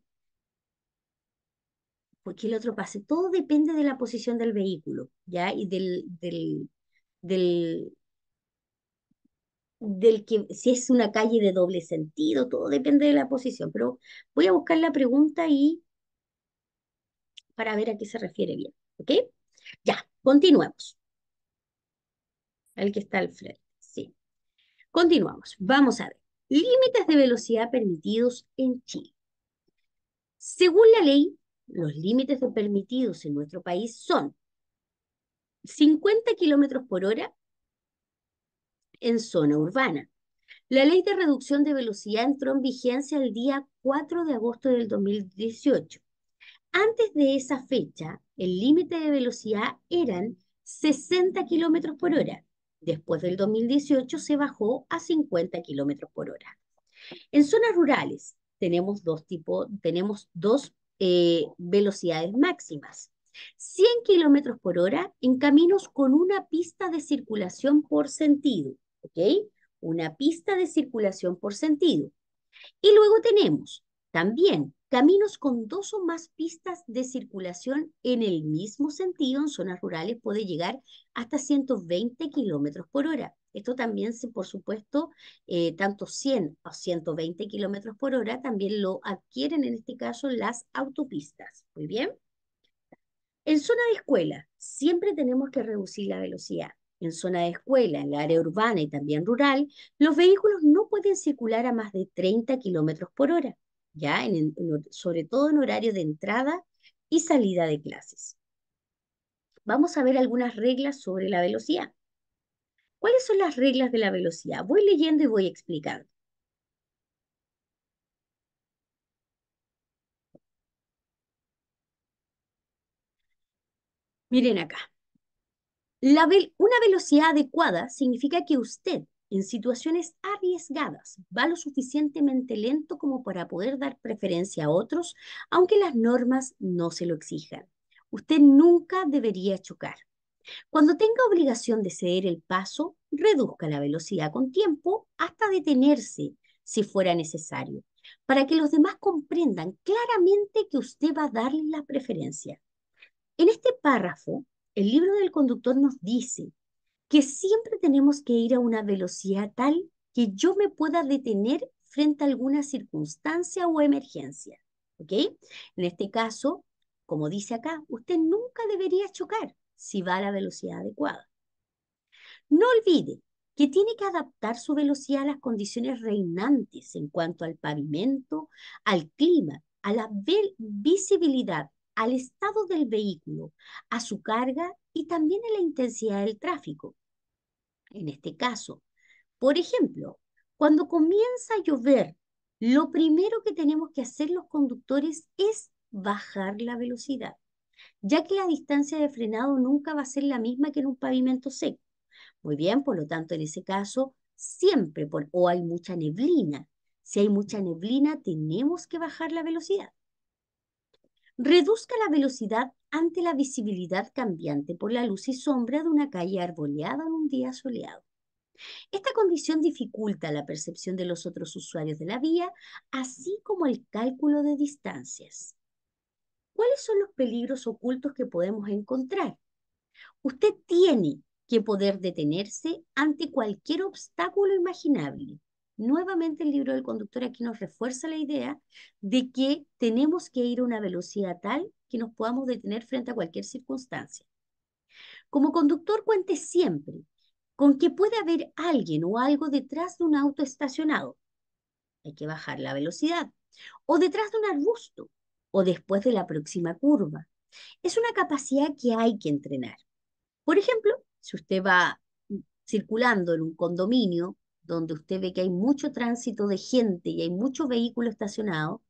porque el otro pase, todo depende de la posición del vehículo, ¿ya? Y del, del, del, del que, si es una calle de doble sentido, todo depende de la posición, pero voy a buscar la pregunta ahí para ver a qué se refiere bien, ¿ok? Ya, continuemos. El que está al frente. Continuamos. Vamos a ver. Límites de velocidad permitidos en Chile. Según la ley, los límites permitidos en nuestro país son 50 kilómetros por hora en zona urbana. La ley de reducción de velocidad entró en vigencia el día 4 de agosto del 2018. Antes de esa fecha, el límite de velocidad eran 60 kilómetros por hora. Después del 2018 se bajó a 50 kilómetros por hora. En zonas rurales tenemos dos, tenemos dos eh, velocidades máximas. 100 kilómetros por hora en caminos con una pista de circulación por sentido. ¿Ok? Una pista de circulación por sentido. Y luego tenemos también caminos con dos o más pistas de circulación en el mismo sentido en zonas rurales puede llegar hasta 120 kilómetros por hora. Esto también, por supuesto, eh, tanto 100 o 120 kilómetros por hora también lo adquieren en este caso las autopistas. Muy bien. En zona de escuela, siempre tenemos que reducir la velocidad. En zona de escuela, en la área urbana y también rural, los vehículos no pueden circular a más de 30 kilómetros por hora sobre todo en horario de entrada y salida de clases. Vamos a ver algunas reglas sobre la velocidad. ¿Cuáles son las reglas de la velocidad? Voy leyendo y voy explicando. Miren acá. una velocidad adecuada significa que usted en situaciones arriesgadas, va lo suficientemente lento como para poder dar preferencia a otros, aunque las normas no se lo exijan. Usted nunca debería chocar. Cuando tenga obligación de ceder el paso, reduzca la velocidad con tiempo hasta detenerse si fuera necesario, para que los demás comprendan claramente que usted va a darle la preferencia. En este párrafo, el libro del conductor nos dice que siempre tenemos que ir a una velocidad tal que yo me pueda detener frente a alguna circunstancia o emergencia. ¿Ok? En este caso, como dice acá, usted nunca debería chocar si va a la velocidad adecuada. No olvide que tiene que adaptar su velocidad a las condiciones reinantes en cuanto al pavimento, al clima, a la visibilidad, al estado del vehículo, a su carga y también a la intensidad del tráfico en este caso. Por ejemplo, cuando comienza a llover, lo primero que tenemos que hacer los conductores es bajar la velocidad, ya que la distancia de frenado nunca va a ser la misma que en un pavimento seco. Muy bien, por lo tanto, en ese caso, siempre, o hay mucha neblina. Si hay mucha neblina, tenemos que bajar la velocidad. Reduzca la velocidad ante la visibilidad cambiante por la luz y sombra de una calle arboleada en un día soleado. Esta condición dificulta la percepción de los otros usuarios de la vía, así como el cálculo de distancias. ¿Cuáles son los peligros ocultos que podemos encontrar? Usted tiene que poder detenerse ante cualquier obstáculo imaginable. Nuevamente el libro del conductor aquí nos refuerza la idea de que tenemos que ir a una velocidad tal que nos podamos detener frente a cualquier circunstancia. Como conductor, cuente siempre con que puede haber alguien o algo detrás de un auto estacionado. Hay que bajar la velocidad. O detrás de un arbusto. O después de la próxima curva. Es una capacidad que hay que entrenar. Por ejemplo, si usted va circulando en un condominio donde usted ve que hay mucho tránsito de gente y hay mucho vehículo estacionado,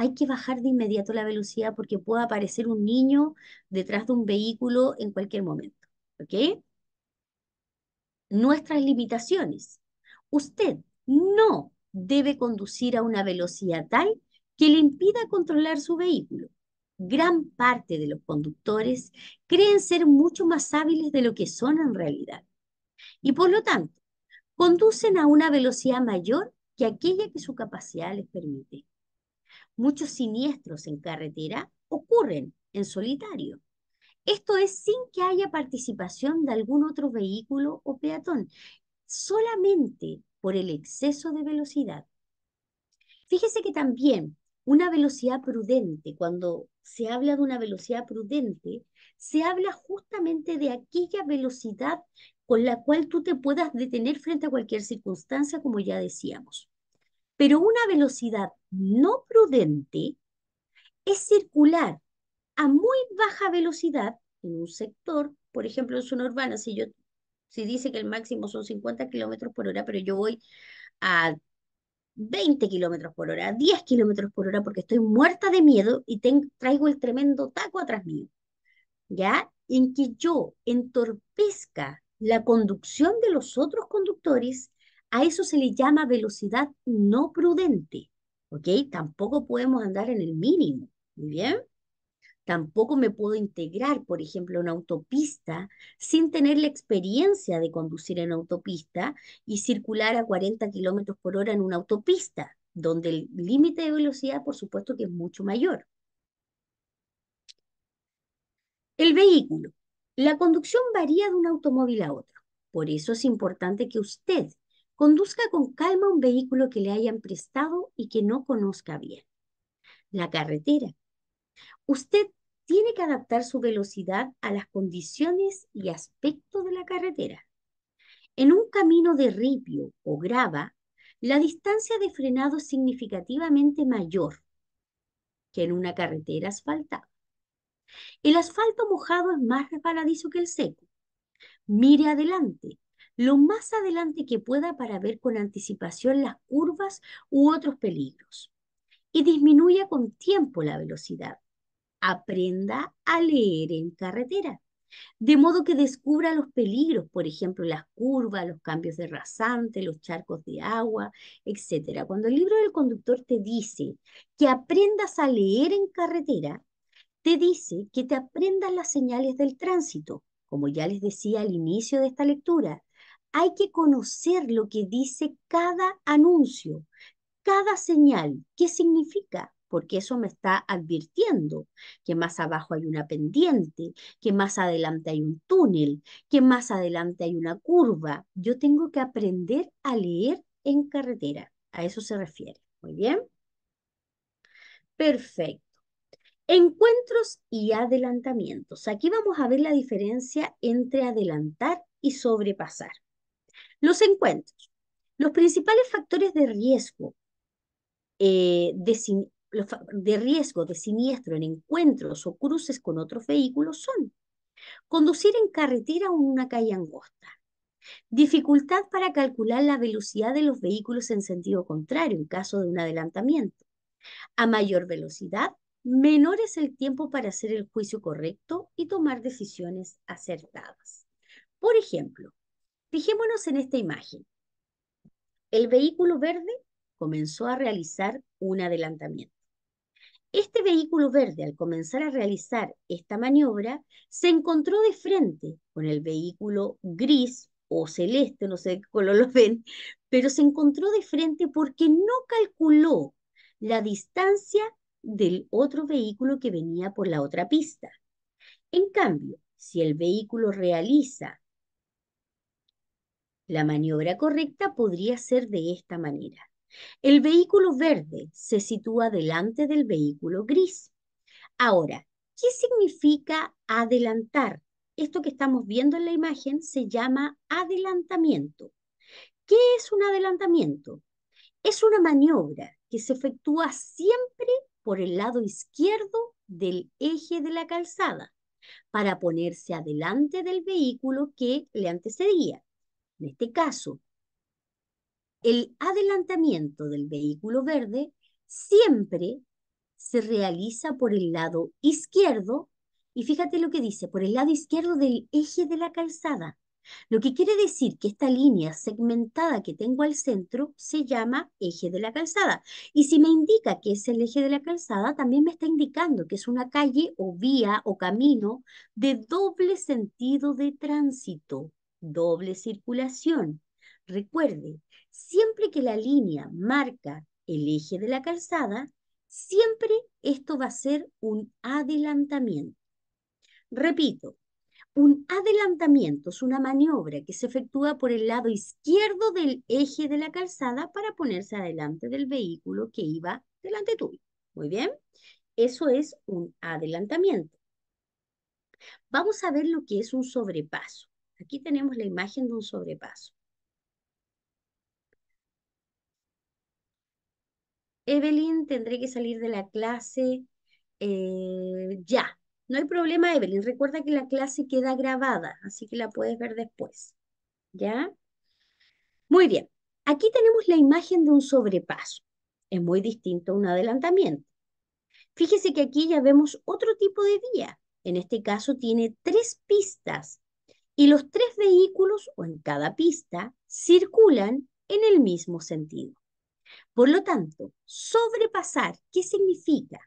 hay que bajar de inmediato la velocidad porque puede aparecer un niño detrás de un vehículo en cualquier momento. ¿Ok? Nuestras limitaciones. Usted no debe conducir a una velocidad tal que le impida controlar su vehículo. Gran parte de los conductores creen ser mucho más hábiles de lo que son en realidad. Y por lo tanto, conducen a una velocidad mayor que aquella que su capacidad les permite. Muchos siniestros en carretera ocurren en solitario. Esto es sin que haya participación de algún otro vehículo o peatón, solamente por el exceso de velocidad. Fíjese que también una velocidad prudente, cuando se habla de una velocidad prudente, se habla justamente de aquella velocidad con la cual tú te puedas detener frente a cualquier circunstancia, como ya decíamos. Pero una velocidad no prudente es circular a muy baja velocidad en un sector, por ejemplo, en zona urbana, si yo si dice que el máximo son 50 kilómetros por hora, pero yo voy a 20 kilómetros por hora, 10 kilómetros por hora, porque estoy muerta de miedo y traigo el tremendo taco atrás mío. ¿Ya? En que yo entorpezca la conducción de los otros conductores a eso se le llama velocidad no prudente, ¿ok? Tampoco podemos andar en el mínimo, bien? Tampoco me puedo integrar, por ejemplo, en una autopista sin tener la experiencia de conducir en autopista y circular a 40 kilómetros por hora en una autopista, donde el límite de velocidad, por supuesto, que es mucho mayor. El vehículo. La conducción varía de un automóvil a otro. Por eso es importante que usted conduzca con calma un vehículo que le hayan prestado y que no conozca bien. La carretera. Usted tiene que adaptar su velocidad a las condiciones y aspecto de la carretera. En un camino de ripio o grava, la distancia de frenado es significativamente mayor que en una carretera asfaltada. El asfalto mojado es más resbaladizo que el seco. Mire adelante, lo más adelante que pueda para ver con anticipación las curvas u otros peligros y disminuya con tiempo la velocidad. Aprenda a leer en carretera, de modo que descubra los peligros, por ejemplo, las curvas, los cambios de rasante, los charcos de agua, etc. Cuando el libro del conductor te dice que aprendas a leer en carretera, te dice que te aprendas las señales del tránsito, como ya les decía al inicio de esta lectura, hay que conocer lo que dice cada anuncio, cada señal, qué significa, porque eso me está advirtiendo que más abajo hay una pendiente, que más adelante hay un túnel, que más adelante hay una curva. Yo tengo que aprender a leer en carretera, a eso se refiere. Muy bien. Perfecto. Encuentros y adelantamientos. Aquí vamos a ver la diferencia entre adelantar y sobrepasar. Los encuentros. Los principales factores de riesgo eh, de, riesgo de siniestro en encuentros o cruces con otros vehículos son conducir en carretera o en una calle angosta, dificultad para calcular la velocidad de los vehículos en sentido contrario en caso de un adelantamiento, a mayor velocidad, menor es el tiempo para hacer el juicio correcto y tomar decisiones acertadas. Por ejemplo, Fijémonos en esta imagen. El vehículo verde comenzó a realizar un adelantamiento. Este vehículo verde, al comenzar a realizar esta maniobra, se encontró de frente con el vehículo gris o celeste, no sé qué color lo ven, pero se encontró de frente porque no calculó la distancia del otro vehículo que venía por la otra pista. En cambio, si el vehículo realiza la maniobra correcta podría ser de esta manera. El vehículo verde se sitúa delante del vehículo gris. Ahora, ¿qué significa adelantar? Esto que estamos viendo en la imagen se llama adelantamiento. ¿Qué es un adelantamiento? Es una maniobra que se efectúa siempre por el lado izquierdo del eje de la calzada para ponerse adelante del vehículo que le antecedía. En este caso, el adelantamiento del vehículo verde siempre se realiza por el lado izquierdo y fíjate lo que dice, por el lado izquierdo del eje de la calzada. Lo que quiere decir que esta línea segmentada que tengo al centro se llama eje de la calzada. Y si me indica que es el eje de la calzada, también me está indicando que es una calle o vía o camino de doble sentido de tránsito doble circulación. Recuerde, siempre que la línea marca el eje de la calzada, siempre esto va a ser un adelantamiento. Repito, un adelantamiento es una maniobra que se efectúa por el lado izquierdo del eje de la calzada para ponerse adelante del vehículo que iba delante tuyo. Muy bien, eso es un adelantamiento. Vamos a ver lo que es un sobrepaso. Aquí tenemos la imagen de un sobrepaso. Evelyn, tendré que salir de la clase eh, ya. No hay problema, Evelyn. Recuerda que la clase queda grabada, así que la puedes ver después. ¿Ya? Muy bien. Aquí tenemos la imagen de un sobrepaso. Es muy distinto a un adelantamiento. Fíjese que aquí ya vemos otro tipo de vía. En este caso tiene tres pistas y los tres vehículos o en cada pista circulan en el mismo sentido. Por lo tanto, sobrepasar, ¿qué significa?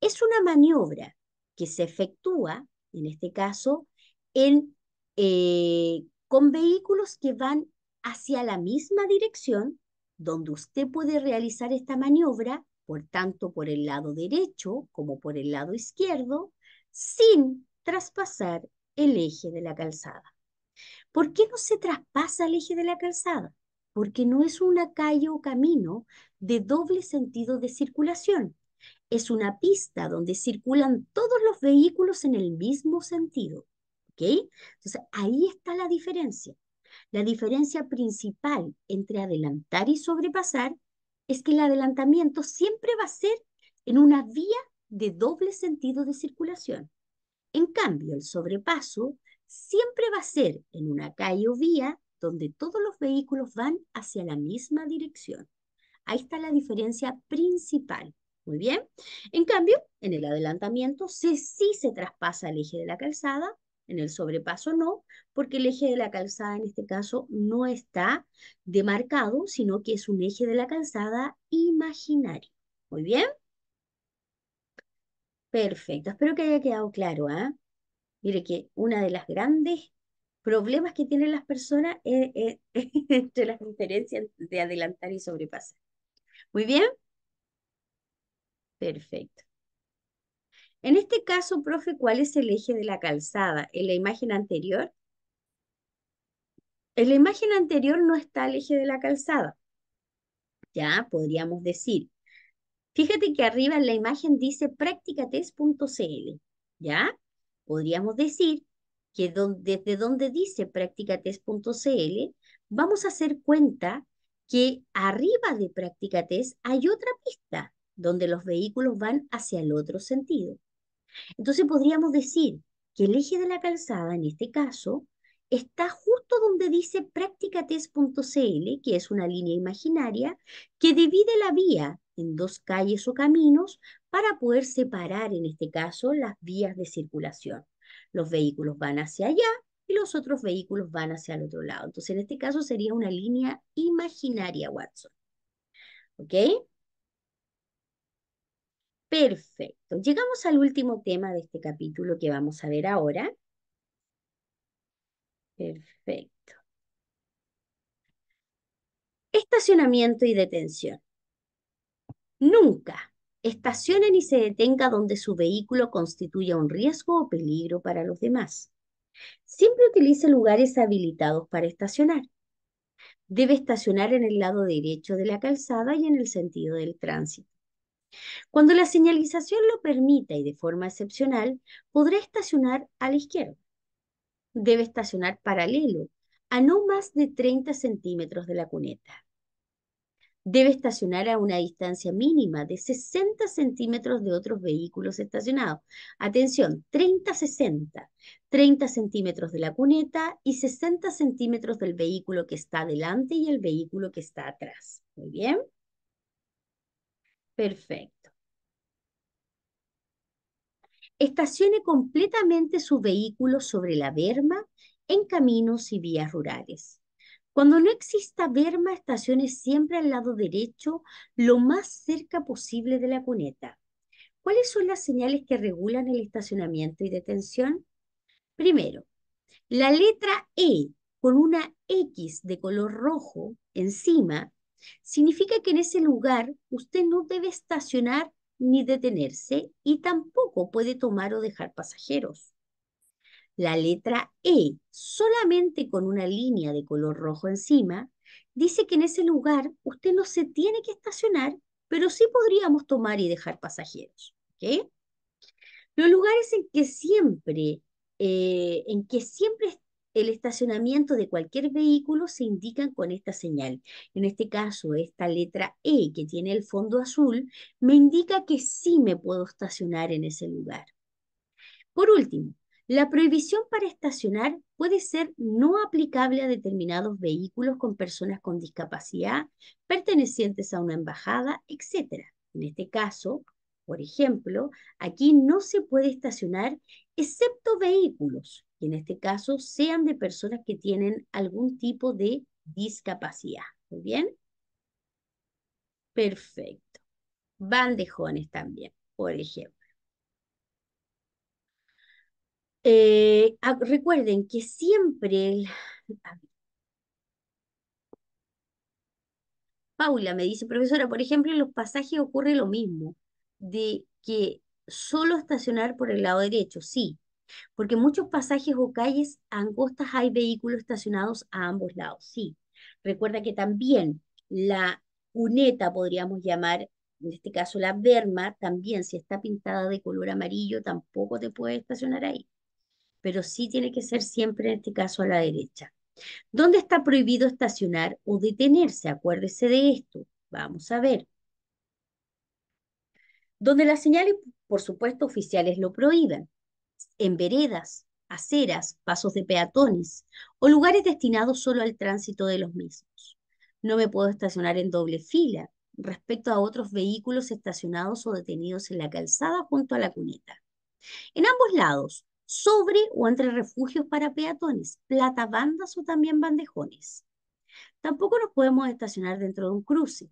Es una maniobra que se efectúa, en este caso, en, eh, con vehículos que van hacia la misma dirección donde usted puede realizar esta maniobra, por tanto por el lado derecho como por el lado izquierdo, sin traspasar el eje de la calzada. ¿Por qué no se traspasa el eje de la calzada? Porque no es una calle o camino de doble sentido de circulación. Es una pista donde circulan todos los vehículos en el mismo sentido. Entonces, ahí está la diferencia. La diferencia principal entre adelantar y sobrepasar es que el adelantamiento siempre va a ser en una vía de doble sentido de circulación. En cambio, el sobrepaso siempre va a ser en una calle o vía donde todos los vehículos van hacia la misma dirección. Ahí está la diferencia principal. Muy bien. En cambio, en el adelantamiento sí se traspasa el eje de la calzada, en el sobrepaso no, porque el eje de la calzada en este caso no está demarcado, sino que es un eje de la calzada imaginario. Muy bien. Perfecto, espero que haya quedado claro, ¿ah? Mire que una de las grandes problemas que tienen las personas es, es entre las diferencias de adelantar y sobrepasar. Muy bien. Perfecto. En este caso, profe, ¿cuál es el eje de la calzada? ¿En la imagen anterior? En la imagen anterior no está el eje de la calzada. Ya podríamos decir Fíjate que arriba en la imagen dice practicatest.cl, ¿ya? Podríamos decir que desde donde dice practicatest.cl, vamos a hacer cuenta que arriba de practicatest hay otra pista donde los vehículos van hacia el otro sentido. Entonces podríamos decir que el eje de la calzada, en este caso, está justo donde dice practicatest.cl, que es una línea imaginaria que divide la vía en dos calles o caminos para poder separar, en este caso, las vías de circulación. Los vehículos van hacia allá y los otros vehículos van hacia el otro lado. Entonces, en este caso sería una línea imaginaria, Watson. ¿Ok? Perfecto. Llegamos al último tema de este capítulo que vamos a ver ahora. Perfecto. Estacionamiento y detención. Nunca estacione ni se detenga donde su vehículo constituya un riesgo o peligro para los demás. Siempre utilice lugares habilitados para estacionar. Debe estacionar en el lado derecho de la calzada y en el sentido del tránsito. Cuando la señalización lo permita y de forma excepcional, podrá estacionar a la izquierda. Debe estacionar paralelo, a no más de 30 centímetros de la cuneta debe estacionar a una distancia mínima de 60 centímetros de otros vehículos estacionados. Atención, 30-60, 30 centímetros de la cuneta y 60 centímetros del vehículo que está delante y el vehículo que está atrás. Muy bien. Perfecto. Estacione completamente su vehículo sobre la berma en caminos y vías rurales cuando no exista verma, estacione siempre al lado derecho, lo más cerca posible de la cuneta. ¿Cuáles son las señales que regulan el estacionamiento y detención? Primero, la letra E con una X de color rojo encima significa que en ese lugar usted no debe estacionar ni detenerse y tampoco puede tomar o dejar pasajeros la letra E, solamente con una línea de color rojo encima, dice que en ese lugar usted no se tiene que estacionar, pero sí podríamos tomar y dejar pasajeros. ¿okay? Los lugares en que siempre, eh, en que siempre el estacionamiento de cualquier vehículo se indican con esta señal. En este caso, esta letra E que tiene el fondo azul me indica que sí me puedo estacionar en ese lugar. Por último, la prohibición para estacionar puede ser no aplicable a determinados vehículos con personas con discapacidad, pertenecientes a una embajada, etc. En este caso, por ejemplo, aquí no se puede estacionar excepto vehículos, y en este caso sean de personas que tienen algún tipo de discapacidad. ¿Muy bien? Perfecto. Bandejones también, por ejemplo. Eh, ah, recuerden que siempre... Paula me dice, profesora, por ejemplo, en los pasajes ocurre lo mismo, de que solo estacionar por el lado derecho, sí, porque muchos pasajes o calles angostas hay vehículos estacionados a ambos lados, sí. Recuerda que también la cuneta, podríamos llamar, en este caso la berma, también si está pintada de color amarillo, tampoco te puede estacionar ahí pero sí tiene que ser siempre en este caso a la derecha. ¿Dónde está prohibido estacionar o detenerse? Acuérdese de esto. Vamos a ver. Donde las señales, por supuesto, oficiales lo prohíben. En veredas, aceras, pasos de peatones o lugares destinados solo al tránsito de los mismos. No me puedo estacionar en doble fila respecto a otros vehículos estacionados o detenidos en la calzada junto a la cuneta. En ambos lados, sobre o entre refugios para peatones, platabandas o también bandejones. Tampoco nos podemos estacionar dentro de un cruce.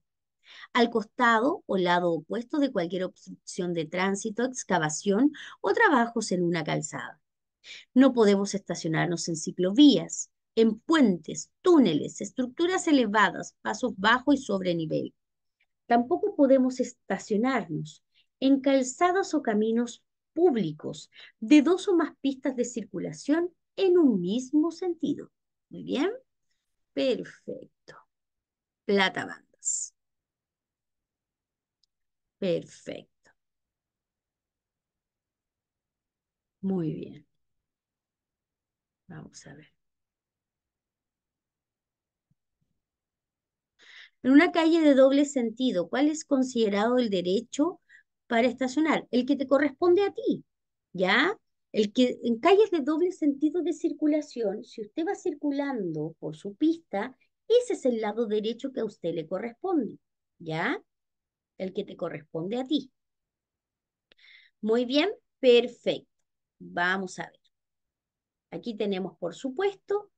Al costado o lado opuesto de cualquier obstrucción de tránsito, excavación o trabajos en una calzada. No podemos estacionarnos en ciclovías, en puentes, túneles, estructuras elevadas, pasos bajo y sobre nivel. Tampoco podemos estacionarnos en calzadas o caminos públicos de dos o más pistas de circulación en un mismo sentido. Muy bien. Perfecto. Plata bandas. Perfecto. Muy bien. Vamos a ver. En una calle de doble sentido, ¿cuál es considerado el derecho para estacionar, el que te corresponde a ti, ¿ya? El que en calles de doble sentido de circulación, si usted va circulando por su pista, ese es el lado derecho que a usted le corresponde, ¿ya? El que te corresponde a ti. Muy bien, perfecto. Vamos a ver. Aquí tenemos, por supuesto,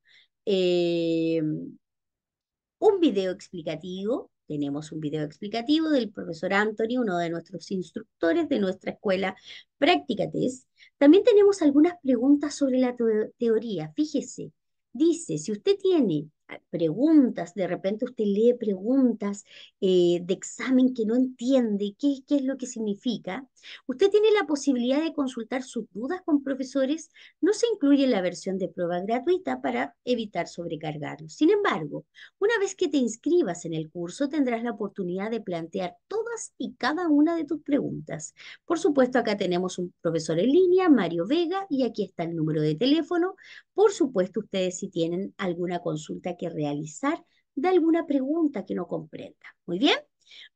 eh, un video explicativo tenemos un video explicativo del profesor Anthony, uno de nuestros instructores de nuestra escuela Practicates. También tenemos algunas preguntas sobre la teoría. Fíjese, dice, si usted tiene preguntas, de repente usted lee preguntas eh, de examen que no entiende qué, qué es lo que significa, usted tiene la posibilidad de consultar sus dudas con profesores, no se incluye la versión de prueba gratuita para evitar sobrecargarlos. Sin embargo, una vez que te inscribas en el curso, tendrás la oportunidad de plantear todas y cada una de tus preguntas. Por supuesto, acá tenemos un profesor en línea, Mario Vega, y aquí está el número de teléfono. Por supuesto, ustedes si tienen alguna consulta que realizar de alguna pregunta que no comprenda. Muy bien,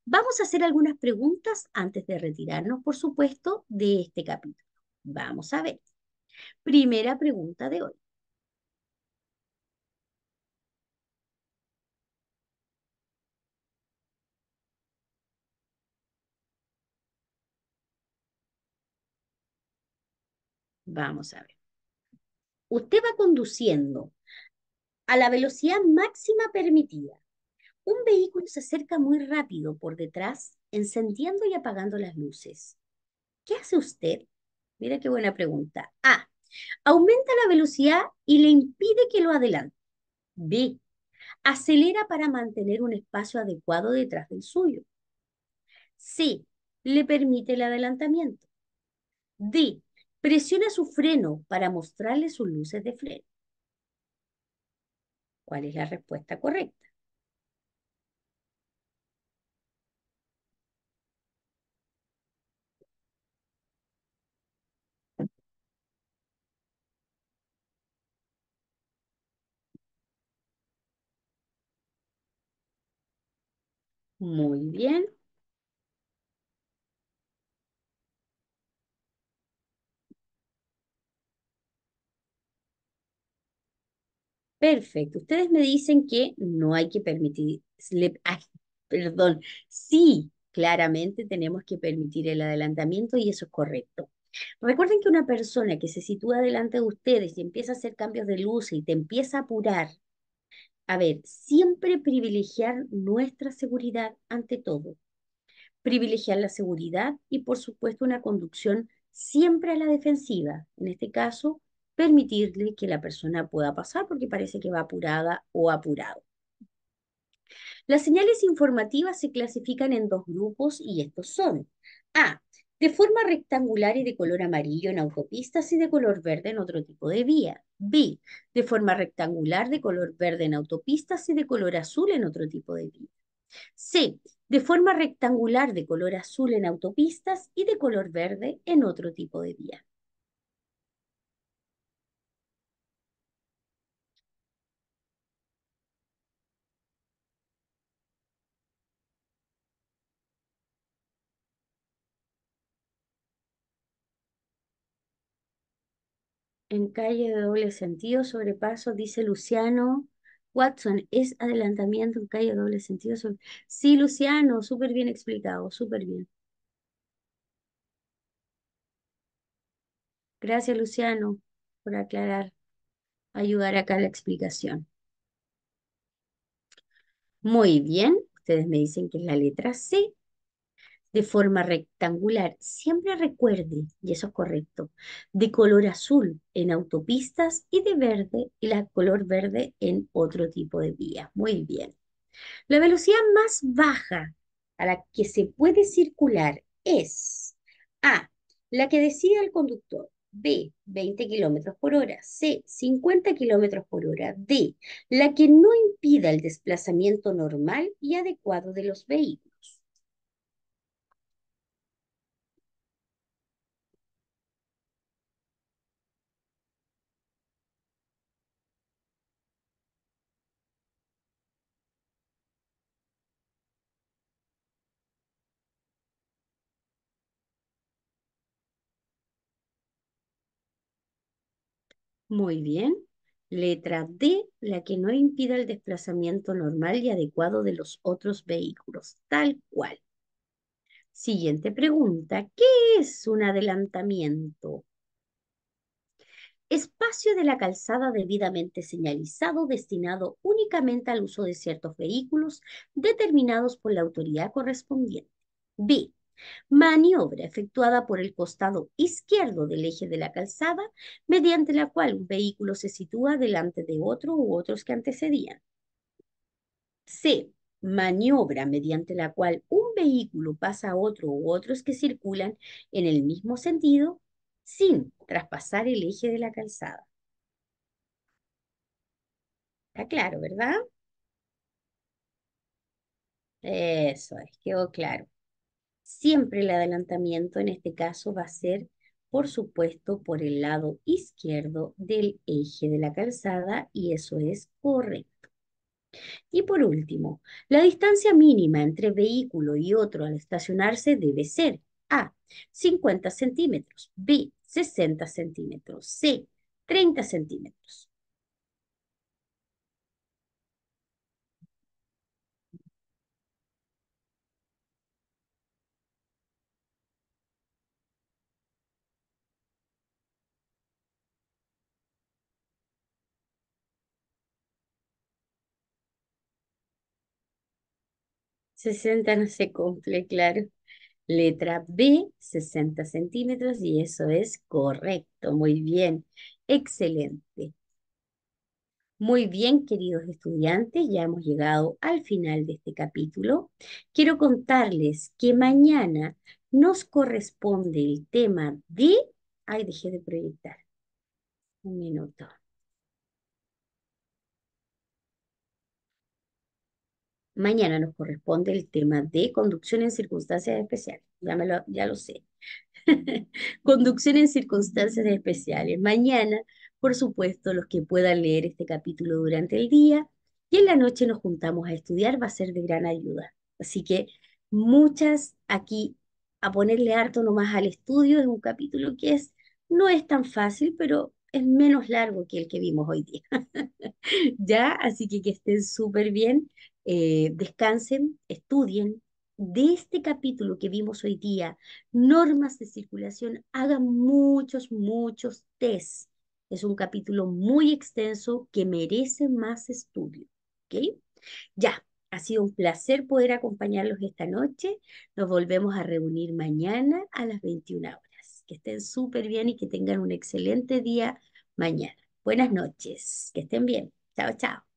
vamos a hacer algunas preguntas antes de retirarnos, por supuesto, de este capítulo. Vamos a ver. Primera pregunta de hoy. Vamos a ver. Usted va conduciendo a la velocidad máxima permitida. Un vehículo se acerca muy rápido por detrás, encendiendo y apagando las luces. ¿Qué hace usted? Mira qué buena pregunta. A. Aumenta la velocidad y le impide que lo adelante. B. Acelera para mantener un espacio adecuado detrás del suyo. C. Le permite el adelantamiento. D. Presiona su freno para mostrarle sus luces de freno. ¿Cuál es la respuesta correcta? Muy bien. Perfecto. Ustedes me dicen que no hay que permitir, perdón, sí, claramente tenemos que permitir el adelantamiento y eso es correcto. Recuerden que una persona que se sitúa delante de ustedes y empieza a hacer cambios de luz y te empieza a apurar, a ver, siempre privilegiar nuestra seguridad ante todo. Privilegiar la seguridad y por supuesto una conducción siempre a la defensiva. En este caso, permitirle que la persona pueda pasar porque parece que va apurada o apurado. Las señales informativas se clasifican en dos grupos y estos son A. De forma rectangular y de color amarillo en autopistas y de color verde en otro tipo de vía. B. De forma rectangular, de color verde en autopistas y de color azul en otro tipo de vía. C. De forma rectangular, de color azul en autopistas y de color verde en otro tipo de vía. en calle de doble sentido, sobrepaso, dice Luciano Watson, es adelantamiento en calle de doble sentido. Sí, Luciano, súper bien explicado, súper bien. Gracias, Luciano, por aclarar, ayudar acá a la explicación. Muy bien, ustedes me dicen que es la letra C de forma rectangular, siempre recuerde, y eso es correcto, de color azul en autopistas y de verde y la color verde en otro tipo de vías. Muy bien. La velocidad más baja a la que se puede circular es A, la que decide el conductor, B, 20 km por hora. C, 50 km por hora. D, la que no impida el desplazamiento normal y adecuado de los vehículos. Muy bien. Letra D, la que no impida el desplazamiento normal y adecuado de los otros vehículos, tal cual. Siguiente pregunta, ¿qué es un adelantamiento? Espacio de la calzada debidamente señalizado destinado únicamente al uso de ciertos vehículos determinados por la autoridad correspondiente. B maniobra efectuada por el costado izquierdo del eje de la calzada, mediante la cual un vehículo se sitúa delante de otro u otros que antecedían. C. Maniobra mediante la cual un vehículo pasa a otro u otros que circulan en el mismo sentido sin traspasar el eje de la calzada. Está claro, ¿verdad? Eso quedó claro. Siempre el adelantamiento en este caso va a ser, por supuesto, por el lado izquierdo del eje de la calzada y eso es correcto. Y por último, la distancia mínima entre vehículo y otro al estacionarse debe ser A, 50 centímetros, B, 60 centímetros, C, 30 centímetros. 60 no se cumple, claro. Letra B, 60 centímetros y eso es correcto. Muy bien, excelente. Muy bien, queridos estudiantes, ya hemos llegado al final de este capítulo. Quiero contarles que mañana nos corresponde el tema de... Ay, dejé de proyectar. Un minuto. Mañana nos corresponde el tema de conducción en circunstancias especiales. Ya, lo, sé. conducción en circunstancias especiales. Mañana, por supuesto, los que puedan leer este capítulo durante el día y en la noche nos juntamos a estudiar, va a ser de gran ayuda. Así que muchas aquí a ponerle harto nomás al estudio, es un capítulo que es, no es tan fácil, pero es menos largo que el que vimos hoy día. ya, así que que estén súper bien. Eh, descansen, estudien. De este capítulo que vimos hoy día, normas de circulación, hagan muchos, muchos test, Es un capítulo muy extenso que merece más estudio. Ya, ha sido un placer poder acompañarlos esta noche. Nos volvemos a reunir mañana a las 21 horas. Que estén súper bien y que tengan un excelente día mañana. Buenas noches. Que estén bien. Chao, chao.